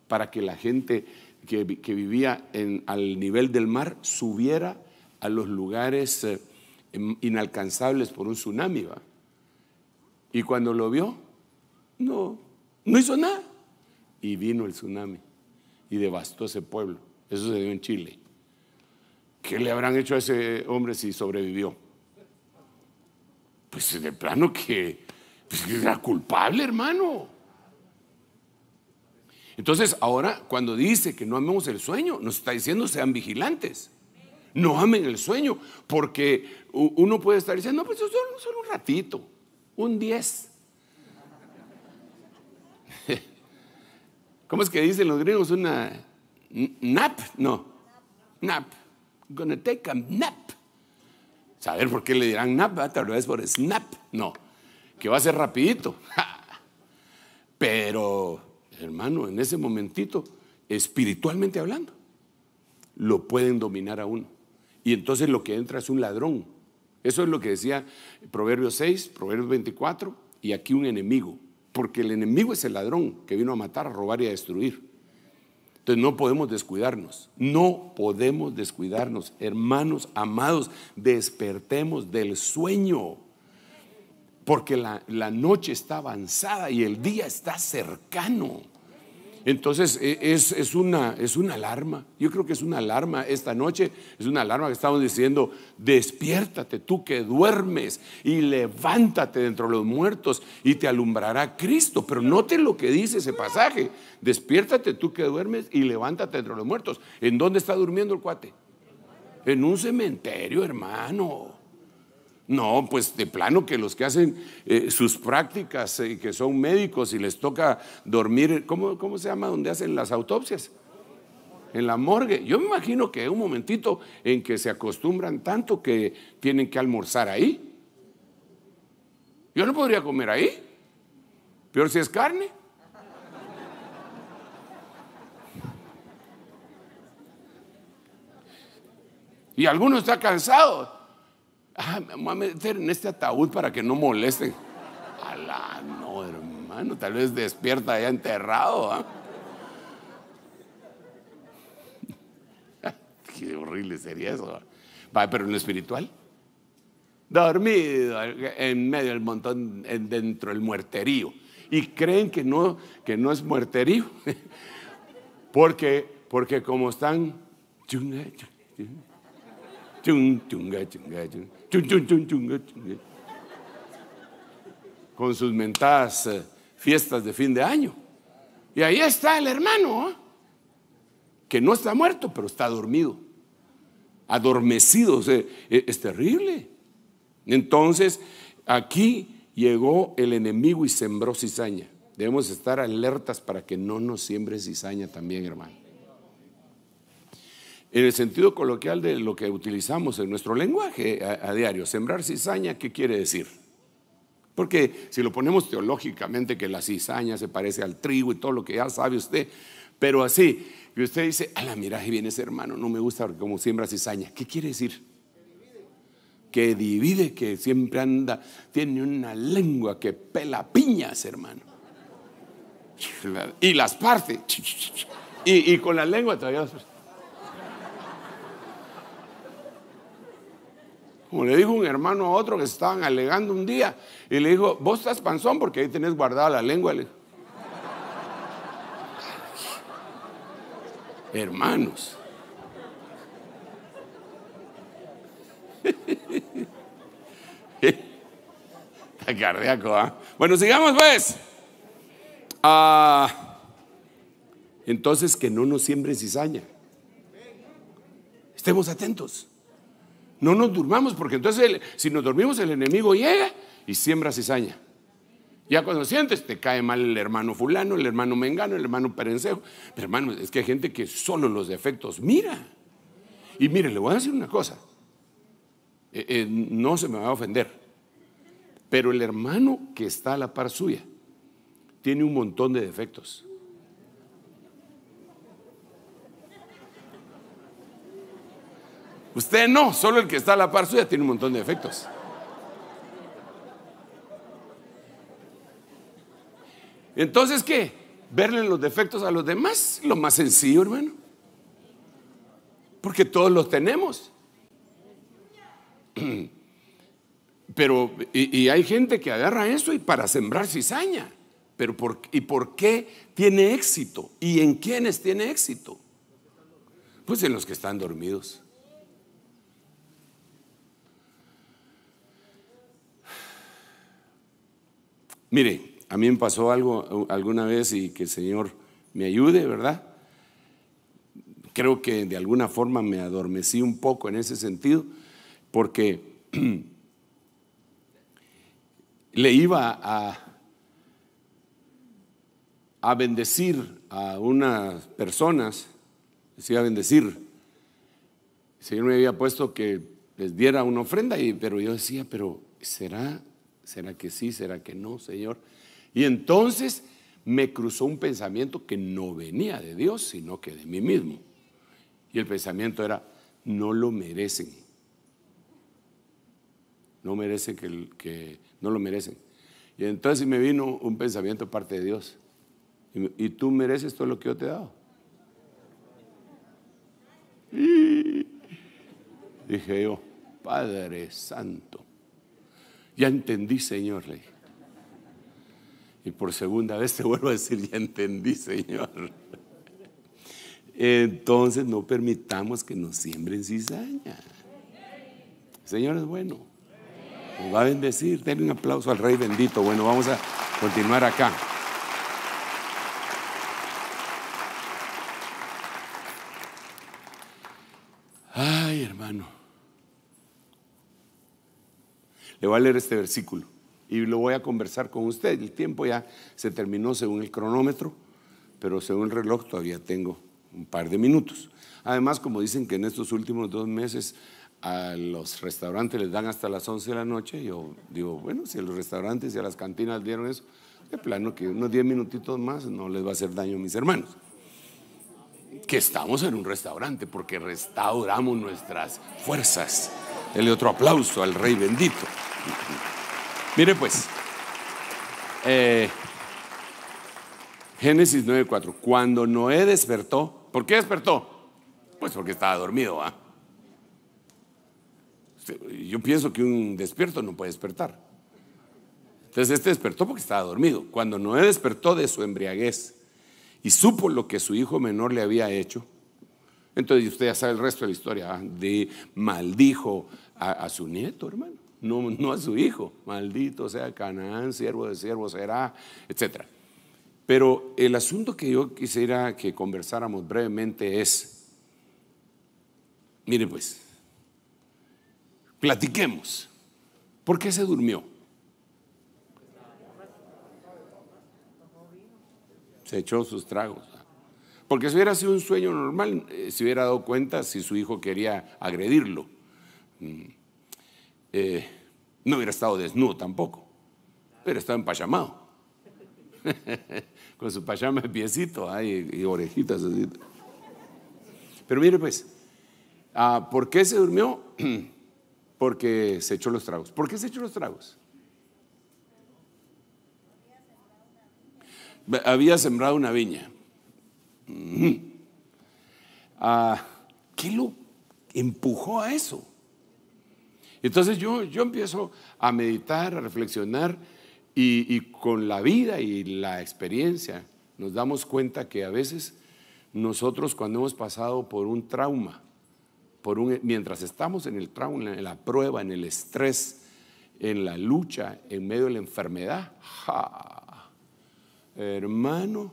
para que la gente que, vivía al nivel del mar subiera a los lugares eh, em, inalcanzables por un tsunami. ¿va? Y cuando lo vio, no, no hizo nada. Y vino el tsunami y devastó ese pueblo. Eso se dio en Chile. ¿Qué le habrán hecho a ese hombre si sobrevivió? Pues de plano pues, que, era culpable, hermano. Entonces, ahora, cuando dice que no amemos el sueño, nos está diciendo sean vigilantes. No amen el sueño, porque uno puede estar diciendo, no, pues solo, solo un ratito, un 10. [LAUGHS] ¿Cómo es que dicen los griegos? Una Nap, no. Nap. Gonna take a nap. Saber por qué le dirán nap, tal vez por snap, no. Que va a ser rapidito. [LAUGHS] Pero, hermano, en ese momentito, espiritualmente hablando, lo pueden dominar a uno. Y entonces lo que entra es un ladrón. Eso es lo que decía Proverbios 6, Proverbios 24, y aquí un enemigo. Porque el enemigo es el ladrón que vino a matar, a robar y a destruir. Entonces no podemos descuidarnos, no podemos descuidarnos. Hermanos amados, despertemos del sueño, porque la, la noche está avanzada y el día está cercano. Entonces e, es, una, es una alarma, yo creo que es una alarma esta noche, es una alarma que estamos diciendo, despiértate tú que duermes y levántate dentro de los muertos y te alumbrará Cristo. Pero note lo que dice ese pasaje, despiértate tú que duermes y levántate dentro de los muertos. ¿En dónde está durmiendo el cuate? En un cementerio, hermano. No, pues de plano que los que hacen eh, sus prácticas y eh, que son médicos y les toca dormir, ¿cómo, ¿cómo se llama? Donde hacen las autopsias? En la morgue. Yo me imagino que hay un momentito en que se acostumbran tanto que tienen que almorzar ahí. Yo no podría comer ahí. Peor si es carne. Y alguno está cansado. Ah, a meter en este ataúd para que no molesten. Alá, no, hermano, tal vez despierta ya enterrado. ¿ah? [LAUGHS] Qué horrible sería eso. ¿ah? Va, pero en lo espiritual. Dormido en medio del montón, dentro del muerterío. Y creen que no, que no es muerterío. [LAUGHS] porque, porque como están chunga, chunga, chunga, con sus mentadas eh, fiestas de fin de año. Y ahí está el hermano, ¿eh? que no está muerto, pero está dormido. Adormecido, e-, es terrible. Entonces, aquí llegó el enemigo y sembró cizaña. Debemos estar alertas para que no nos siembre cizaña también, hermano en el sentido coloquial de lo que utilizamos en nuestro lenguaje a, diario. Sembrar cizaña, ¿qué quiere decir? Porque si lo ponemos teológicamente, que la cizaña se parece al trigo y todo lo que ya sabe usted, pero así, y usted dice, a la miraje viene ese hermano, no me gusta cómo como siembra cizaña. ¿Qué quiere decir? Que divide, que siempre anda, tiene una lengua que pela piñas, hermano. Y las parte. Y, con la lengua todavía. Como le dijo un hermano a otro que estaban alegando un día y le dijo, vos estás panzón porque ahí tenés guardada la lengua. Hermanos. [LAUGHS] Cardíaco, ¿ah? Bueno, sigamos pues. Ah, entonces, que no nos siembren cizaña. Estemos atentos. No nos durmamos, porque entonces si nos dormimos el enemigo llega y siembra cizaña. Ya cuando sientes, te cae mal el hermano fulano, el hermano mengano, el hermano perencejo. Pero hermano, es que hay gente que solo los defectos mira. Y mire, le voy a decir una cosa. Eh, eh, no se me va a ofender. Pero el hermano que está a la par suya tiene un montón de defectos. Usted no, solo el que está a la par suya tiene un montón de defectos. Entonces, ¿qué? Verle los defectos a los demás, lo más sencillo, hermano. Porque todos los tenemos. [CLEARS THROAT] Pero, y, hay gente que agarra eso y para sembrar cizaña. Pero por, ¿y por qué tiene éxito? ¿Y en quiénes tiene éxito? Pues en los que están dormidos. Mire, a mí me pasó algo alguna vez y que el Señor me ayude, ¿verdad? Creo que de alguna forma me adormecí un poco en ese sentido, porque [CLEARS THROAT] le iba a, a bendecir a unas personas, les iba a bendecir. El Señor me había puesto que les diera una ofrenda, y, pero yo decía, pero ¿será ¿Será que sí? ¿Será que no, Señor? Y entonces me cruzó un pensamiento que no venía de Dios, sino que de mí mismo. Y el pensamiento era, no lo merecen. No merecen que, no lo merecen. Y entonces me vino un pensamiento parte de Dios. Y, tú mereces todo lo que yo te he dado. dije yo, Padre Santo. Ya entendí, Señor, rey Y por segunda vez te vuelvo a decir, ya entendí, Señor. Entonces no permitamos que nos siembren cizaña. Señor es bueno. Nos va a bendecir. Denle un aplauso al Rey bendito. Bueno, vamos a continuar acá. Ay, hermano. Le voy a leer este versículo y lo voy a conversar con usted. El tiempo ya se terminó según el cronómetro, pero según el reloj todavía tengo un par de minutos. Además, como dicen que en estos últimos dos meses a los restaurantes les dan hasta las 11 de la noche, yo digo, bueno, si a los restaurantes y a las cantinas dieron eso, de plano que unos 10 minutitos más no les va a hacer daño a mis hermanos. Que estamos en un restaurante porque restauramos nuestras fuerzas. Dele otro aplauso al Rey bendito. Mire pues, eh, Génesis 9:4, cuando Noé despertó, ¿por qué despertó? Pues porque estaba dormido, ¿ah? Yo pienso que un despierto no puede despertar. Entonces este despertó porque estaba dormido. Cuando Noé despertó de su embriaguez y supo lo que su hijo menor le había hecho, entonces usted ya sabe el resto de la historia, ¿ah? de maldijo a su nieto, hermano no, a su hijo. Maldito sea Canaán, siervo de siervo será, etc. Pero el asunto que yo quisiera que conversáramos brevemente es, mire pues, platiquemos. ¿Por qué se durmió? Se echó sus tragos. Porque si hubiera sido un sueño normal, eh, se hubiera dado cuenta si su hijo quería agredirlo. Mm. Eh, no hubiera estado desnudo tampoco, pero estaba empachamado, [LAUGHS] con su payama de piecito y orejitas así. Pero mire pues, ah, ¿por qué se durmió? [CLEARS THROAT] Porque se echó los tragos. ¿Por qué se echó los tragos? Había sembrado una viña. Ah, ¿Qué lo empujó a eso? Entonces yo, empiezo a meditar, a reflexionar y, con la vida y la experiencia nos damos cuenta que a veces nosotros cuando hemos pasado por un trauma, mientras estamos en el trauma, en la prueba, en el estrés, en la lucha, en medio de la enfermedad, hermano,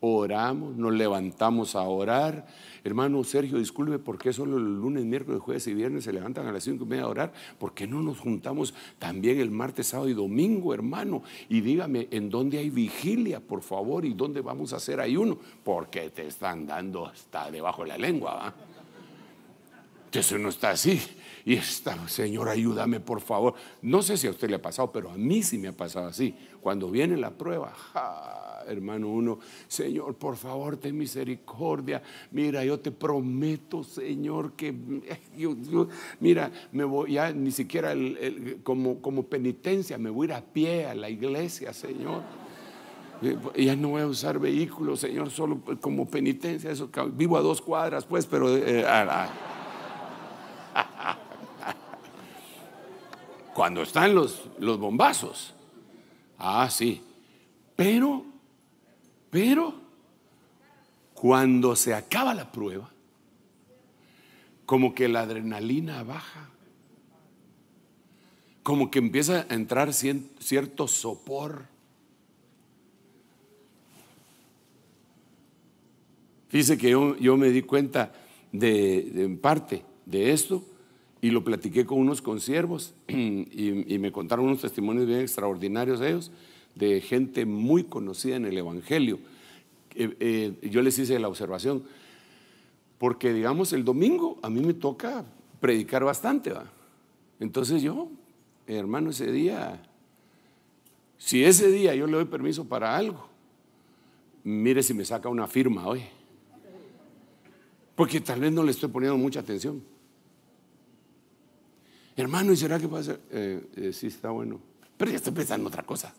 oramos, nos levantamos a orar, Hermano Sergio, disculpe, ¿por qué solo el lunes, miércoles, jueves y viernes se levantan a las cinco y media a orar? ¿Por qué no nos juntamos también el martes, sábado y domingo, hermano? Y dígame, ¿en dónde hay vigilia, por favor? ¿Y dónde vamos a hacer ayuno? Porque te están dando hasta debajo de la lengua, ¿ah? Eso no está así y está, Señor, ayúdame por favor. No sé si a usted le ha pasado, pero a mí sí me ha pasado así. Cuando viene la prueba, hermano, uno, Señor, por favor, ten misericordia. Mira, yo te prometo, Señor, que mira, me voy ya ni siquiera como, como penitencia, me voy a ir a pie a la iglesia, Señor. Eh, ya no voy a usar vehículos, Señor, solo pues, como penitencia. Eso, vivo a dos cuadras, pues, pero... Eh, cuando están los, los bombazos. Ah, sí. Pero, pero, cuando se acaba la prueba, como que la adrenalina baja, como que empieza a entrar cierto sopor. Fíjese que yo, me di cuenta en parte de esto y lo platiqué con unos consiervos [CLEARS THROAT] y, me contaron unos testimonios bien extraordinarios ellos, de gente muy conocida en el Evangelio. Eh, eh, yo les hice la observación, porque digamos el domingo a mí me toca predicar bastante, ¿va? Entonces yo, hermano, ese día, si ese día yo le doy permiso para algo, mire si me saca una firma hoy, porque tal vez no le estoy poniendo mucha atención hermano, ¿y será que va a eh, eh, sí, está bueno. Pero ya estoy pensando en otra cosa.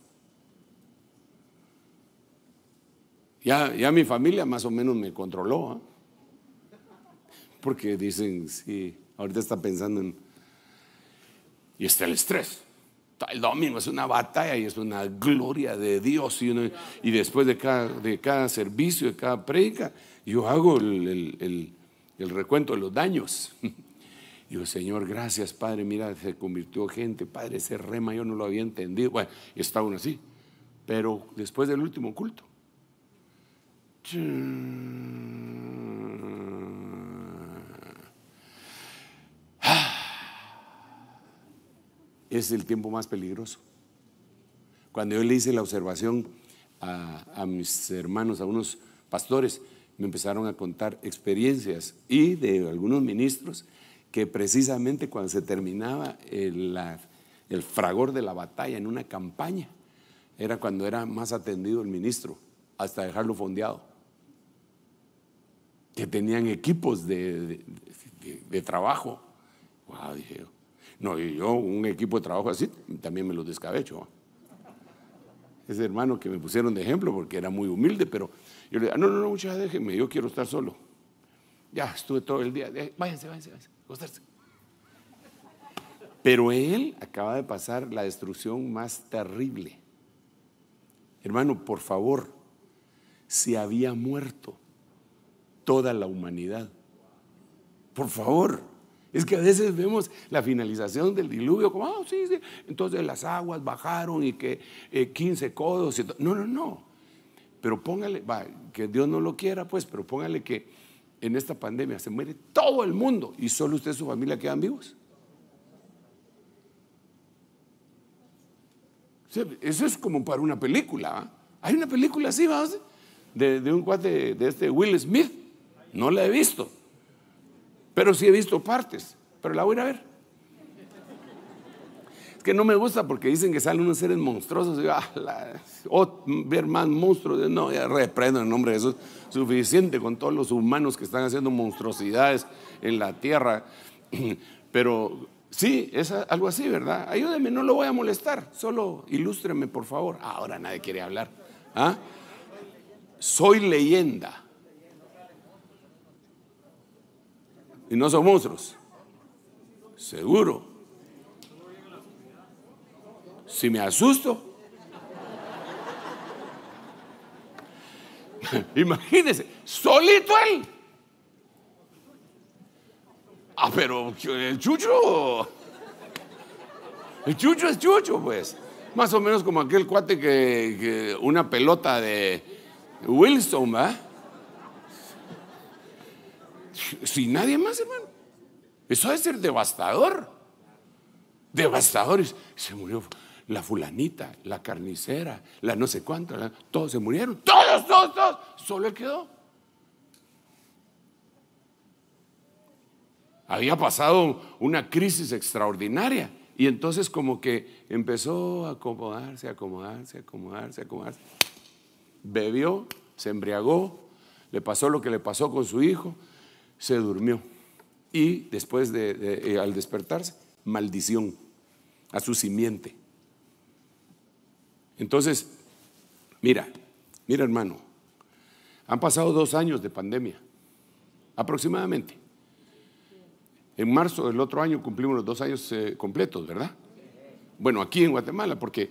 Ya, mi familia más o menos me controló. ¿ah? Porque dicen, sí, ahorita está pensando en... Y está el estrés. El domingo es una batalla y es una gloria de Dios. Y, después de cada, de cada servicio, de cada predica, yo hago el, el recuento de los daños. [LAUGHS] digo Señor, gracias, Padre, mira, se convirtió gente, Padre, ese rema yo no lo había entendido. Bueno, está uno así. Pero después del último culto, ah, es el tiempo más peligroso. Cuando yo le hice la observación a, a, mis hermanos, a unos pastores, me empezaron a contar experiencias y de algunos ministros que precisamente cuando se terminaba el, fragor de la batalla en una campaña, era cuando era más atendido el ministro, hasta dejarlo fondeado. Que tenían equipos de, trabajo. dije No, y yo un equipo de trabajo así también me lo descabecho. Ese hermano que me pusieron de ejemplo porque era muy humilde, pero yo le dije, ah, no, no, no, muchachos, déjeme, yo quiero estar solo. Ya estuve todo el día. Váyanse, váyanse, váyanse. Pero él acaba de pasar la destrucción más terrible. Hermano, por favor, se había muerto toda la humanidad. Por favor. Es que a veces vemos la finalización del diluvio como, ah, sí, sí. Entonces las aguas bajaron y que 15 eh, codos. Y no, no, no. Pero póngale, que Dios no lo quiera, pues, pero póngale que en esta pandemia se muere todo el mundo y solo usted y su familia quedan vivos. Eso es como para una película. ¿ah? Hay una película así, vamos, de, un cuate de este Will Smith. No la he visto, pero sí he visto partes. Pero la voy a ver no me gusta porque dicen que salen unos seres monstruosos. Ah, oh, ver más monstruos. No, ya reprendo el nombre de Jesús. Suficiente con todos los humanos que están haciendo monstruosidades en la tierra. [CLEARS THROAT] Pero sí, es algo así, ¿verdad? Ayúdeme, no lo voy a molestar. Solo ilústreme, por favor. Ahora nadie quiere hablar. ¿ah? Soy leyenda. Y no son monstruos. Seguro. Si me asusto. [LAUGHS] Imagínense, solito él. Ah, pero el chucho. El chucho es chucho, pues. Más o menos como aquel cuate que, una pelota de Wilson, ¿va? Sin nadie más, hermano. Eso debe ser devastador. Devastador. Se murió la fulanita, la carnicera, la no sé cuánto, todos se murieron, todos, todos, todos, solo él quedó. Había pasado una crisis extraordinaria y entonces como que empezó a acomodarse, acomodarse, acomodarse, acomodarse. Bebió, se embriagó, le pasó lo que le pasó con su hijo, se durmió y después de eh, al despertarse, maldición a su simiente. Entonces, mira, mira hermano, han pasado dos años de pandemia, aproximadamente. En marzo del otro año cumplimos los dos años eh, completos, ¿verdad? Bueno, aquí en Guatemala, porque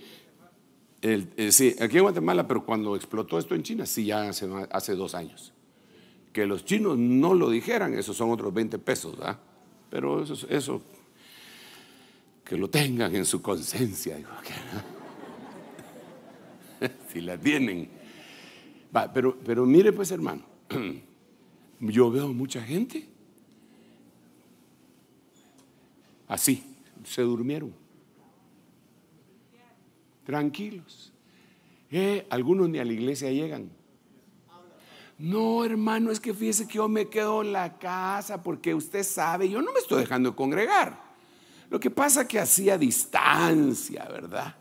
eh, sí, aquí en Guatemala, pero cuando explotó esto en China, sí, ya hace, dos años. Que los chinos no lo dijeran, esos son otros 20 pesos, ¿verdad? Pero eso, eso que lo tengan en su conciencia. [LAUGHS] si la tienen. pero, pero mire pues hermano, [CLEARS THROAT] yo veo mucha gente así, se durmieron, tranquilos. Eh, algunos ni a la iglesia llegan. No, hermano, es que fíjese que yo me quedo en la casa porque usted sabe, yo no me estoy dejando congregar. Lo que pasa que hacía distancia, ¿verdad?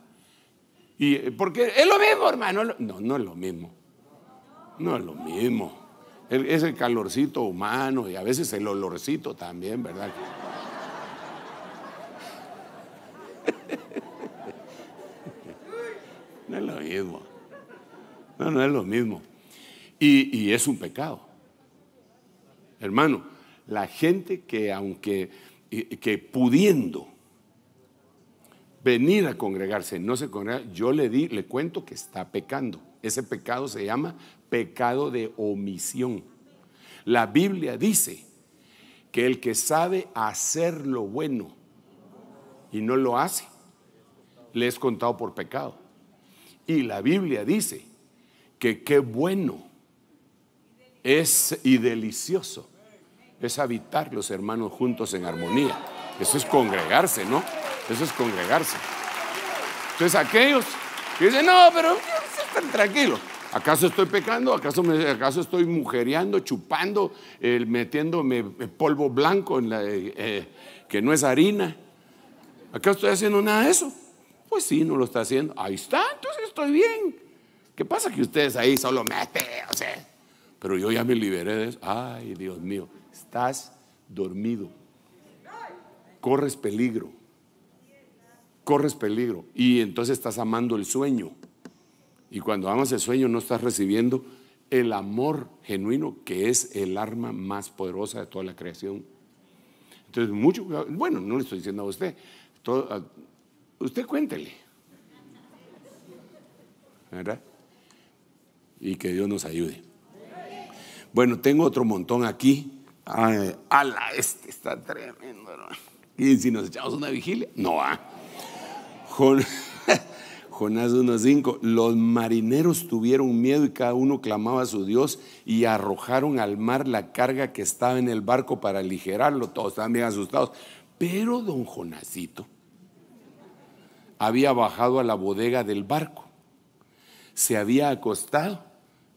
Y eh, porque es lo mismo, hermano. No, no es lo mismo. No es lo mismo. Es el calorcito humano y a veces el olorcito también, ¿verdad? [LAUGHS] No es lo mismo. No, no es lo mismo. Y, y es un pecado. Hermano, la gente que aunque que pudiendo venir a congregarse, no se congrega, yo le di, le cuento que está pecando. Ese pecado se llama pecado de omisión. La Biblia dice que el que sabe hacer lo bueno y no lo hace, le es contado por pecado. Y la Biblia dice que qué bueno es y delicioso es habitar los hermanos juntos en armonía. Eso es congregarse, ¿no? Eso es congregarse. Entonces aquellos que dicen, no, pero tranquilos. ¿Acaso estoy pecando? ¿Acaso, estoy mujereando, chupando, metiéndome polvo blanco en la, eh, eh, que no es harina? ¿Acaso estoy haciendo nada de eso? Pues sí, no lo está haciendo. Ahí está, entonces estoy bien. ¿Qué pasa que ustedes ahí solo meten? pero yo ya me liberé de eso. Ay, Dios mío, estás dormido corres peligro. Corres peligro. Y entonces estás amando el sueño. Y cuando amas el sueño no estás recibiendo el amor genuino que es el arma más poderosa de toda la creación. Entonces, mucho, bueno, no le estoy diciendo a usted, usted cuéntele. ¿Verdad? Y que Dios nos ayude. Bueno, tengo otro montón aquí. ala, este está tremendo. ¿no? [LAUGHS] Y si nos echamos una vigilia, no va. [LAUGHS] Jonás 1.5, los marineros tuvieron miedo y cada uno clamaba a su Dios y arrojaron al mar la carga que estaba en el barco para aligerarlo. Todos estaban bien asustados. Pero don Jonasito había bajado a la bodega del barco, se había acostado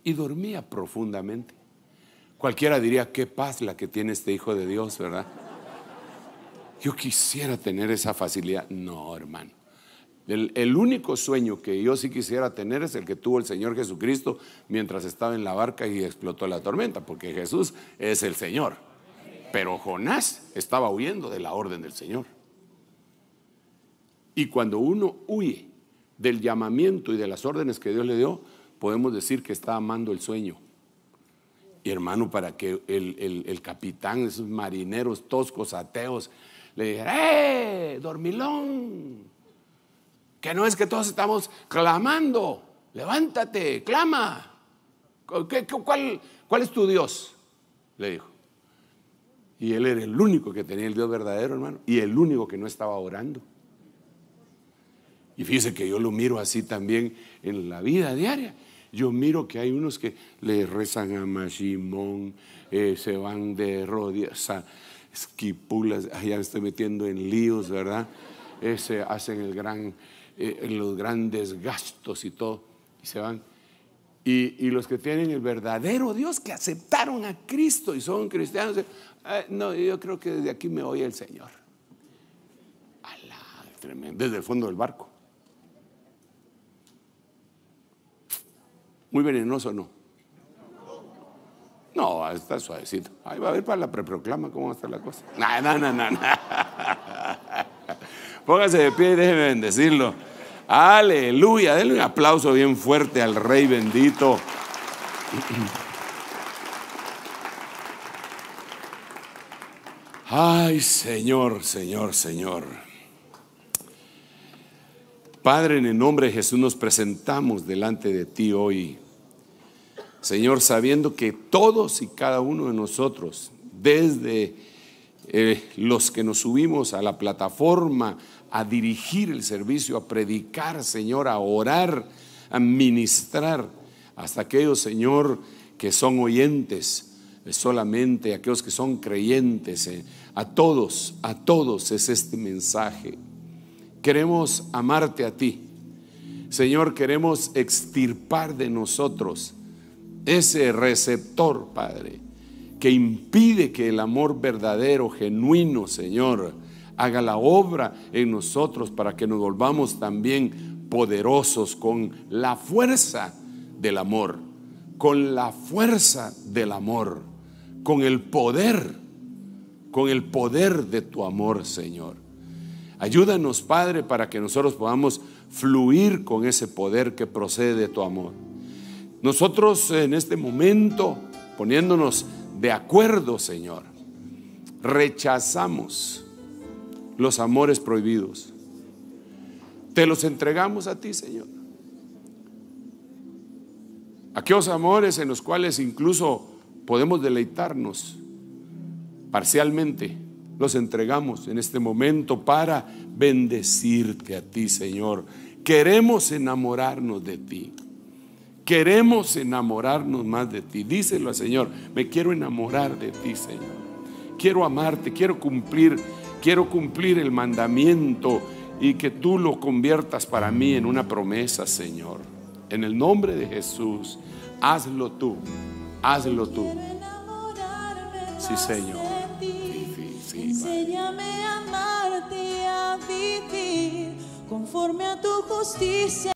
y dormía profundamente. Cualquiera diría, qué paz la que tiene este hijo de Dios, ¿verdad? Yo quisiera tener esa facilidad. No, hermano. El, único sueño que yo sí quisiera tener es el que tuvo el Señor Jesucristo mientras estaba en la barca y explotó la tormenta, porque Jesús es el Señor. Pero Jonás estaba huyendo de la orden del Señor. Y cuando uno huye del llamamiento y de las órdenes que Dios le dio, podemos decir que está amando el sueño. Y hermano, para que el, el capitán, esos marineros toscos, ateos, le dije ¡eh, dormilón! Que no es que todos estamos clamando, levántate, clama. cuál, cuál es tu Dios? Le dijo. Y él era el único que tenía el Dios verdadero, hermano, y el único que no estaba orando. Y fíjese que yo lo miro así también en la vida diaria. Yo miro que hay unos que le rezan a Mashimón, eh, se van de rodillas esquipulas, ah, ya me estoy metiendo en líos, ¿verdad? Ese, hacen eh, los grandes gastos y todo, y se van. Y, los que tienen el verdadero Dios, que aceptaron a Cristo y son cristianos, no, yo creo que desde aquí me oye el Señor. Alá, tremendo, desde el fondo del barco. Muy venenoso, ¿no? No, está suavecito. Ahí va a ver para la preproclama cómo va a estar la cosa. No, no, no, no. Póngase de pie y déjeme bendecirlo. Aleluya. Denle un aplauso bien fuerte al Rey bendito. [CLEARS THROAT] Ay, Señor, Señor, Señor. Padre, en el nombre de Jesús nos presentamos delante de ti hoy Señor, sabiendo que todos y cada uno de nosotros, desde eh, los que nos subimos a la plataforma a dirigir el servicio, a predicar, Señor, a orar, a ministrar, hasta aquellos, Señor, que son oyentes eh, solamente, aquellos que son creyentes, eh, a todos, a todos es este mensaje. Queremos amarte a ti. Señor, queremos extirpar de nosotros ese receptor, Padre, que impide que el amor verdadero, genuino, Señor, haga la obra en nosotros para que nos volvamos también poderosos con la fuerza del amor, con la fuerza del amor, con el poder, con el poder de tu amor, Señor. Ayúdanos, Padre, para que nosotros podamos fluir con ese poder que procede de tu amor. Nosotros en este momento, poniéndonos de acuerdo, Señor, rechazamos los amores prohibidos. Te los entregamos a ti, Señor. Aquellos amores en los cuales incluso podemos deleitarnos parcialmente, los entregamos en este momento para bendecirte a ti, Señor. Queremos enamorarnos de ti. Queremos enamorarnos más de ti. Díselo al Señor, me quiero enamorar de ti, Señor. Quiero amarte, quiero cumplir, quiero cumplir el mandamiento y que tú lo conviertas para mí en una promesa, Señor. En el nombre de Jesús, hazlo tú, hazlo tú. Sí, Señor. Enséñame a amarte a vivir conforme a tu justicia.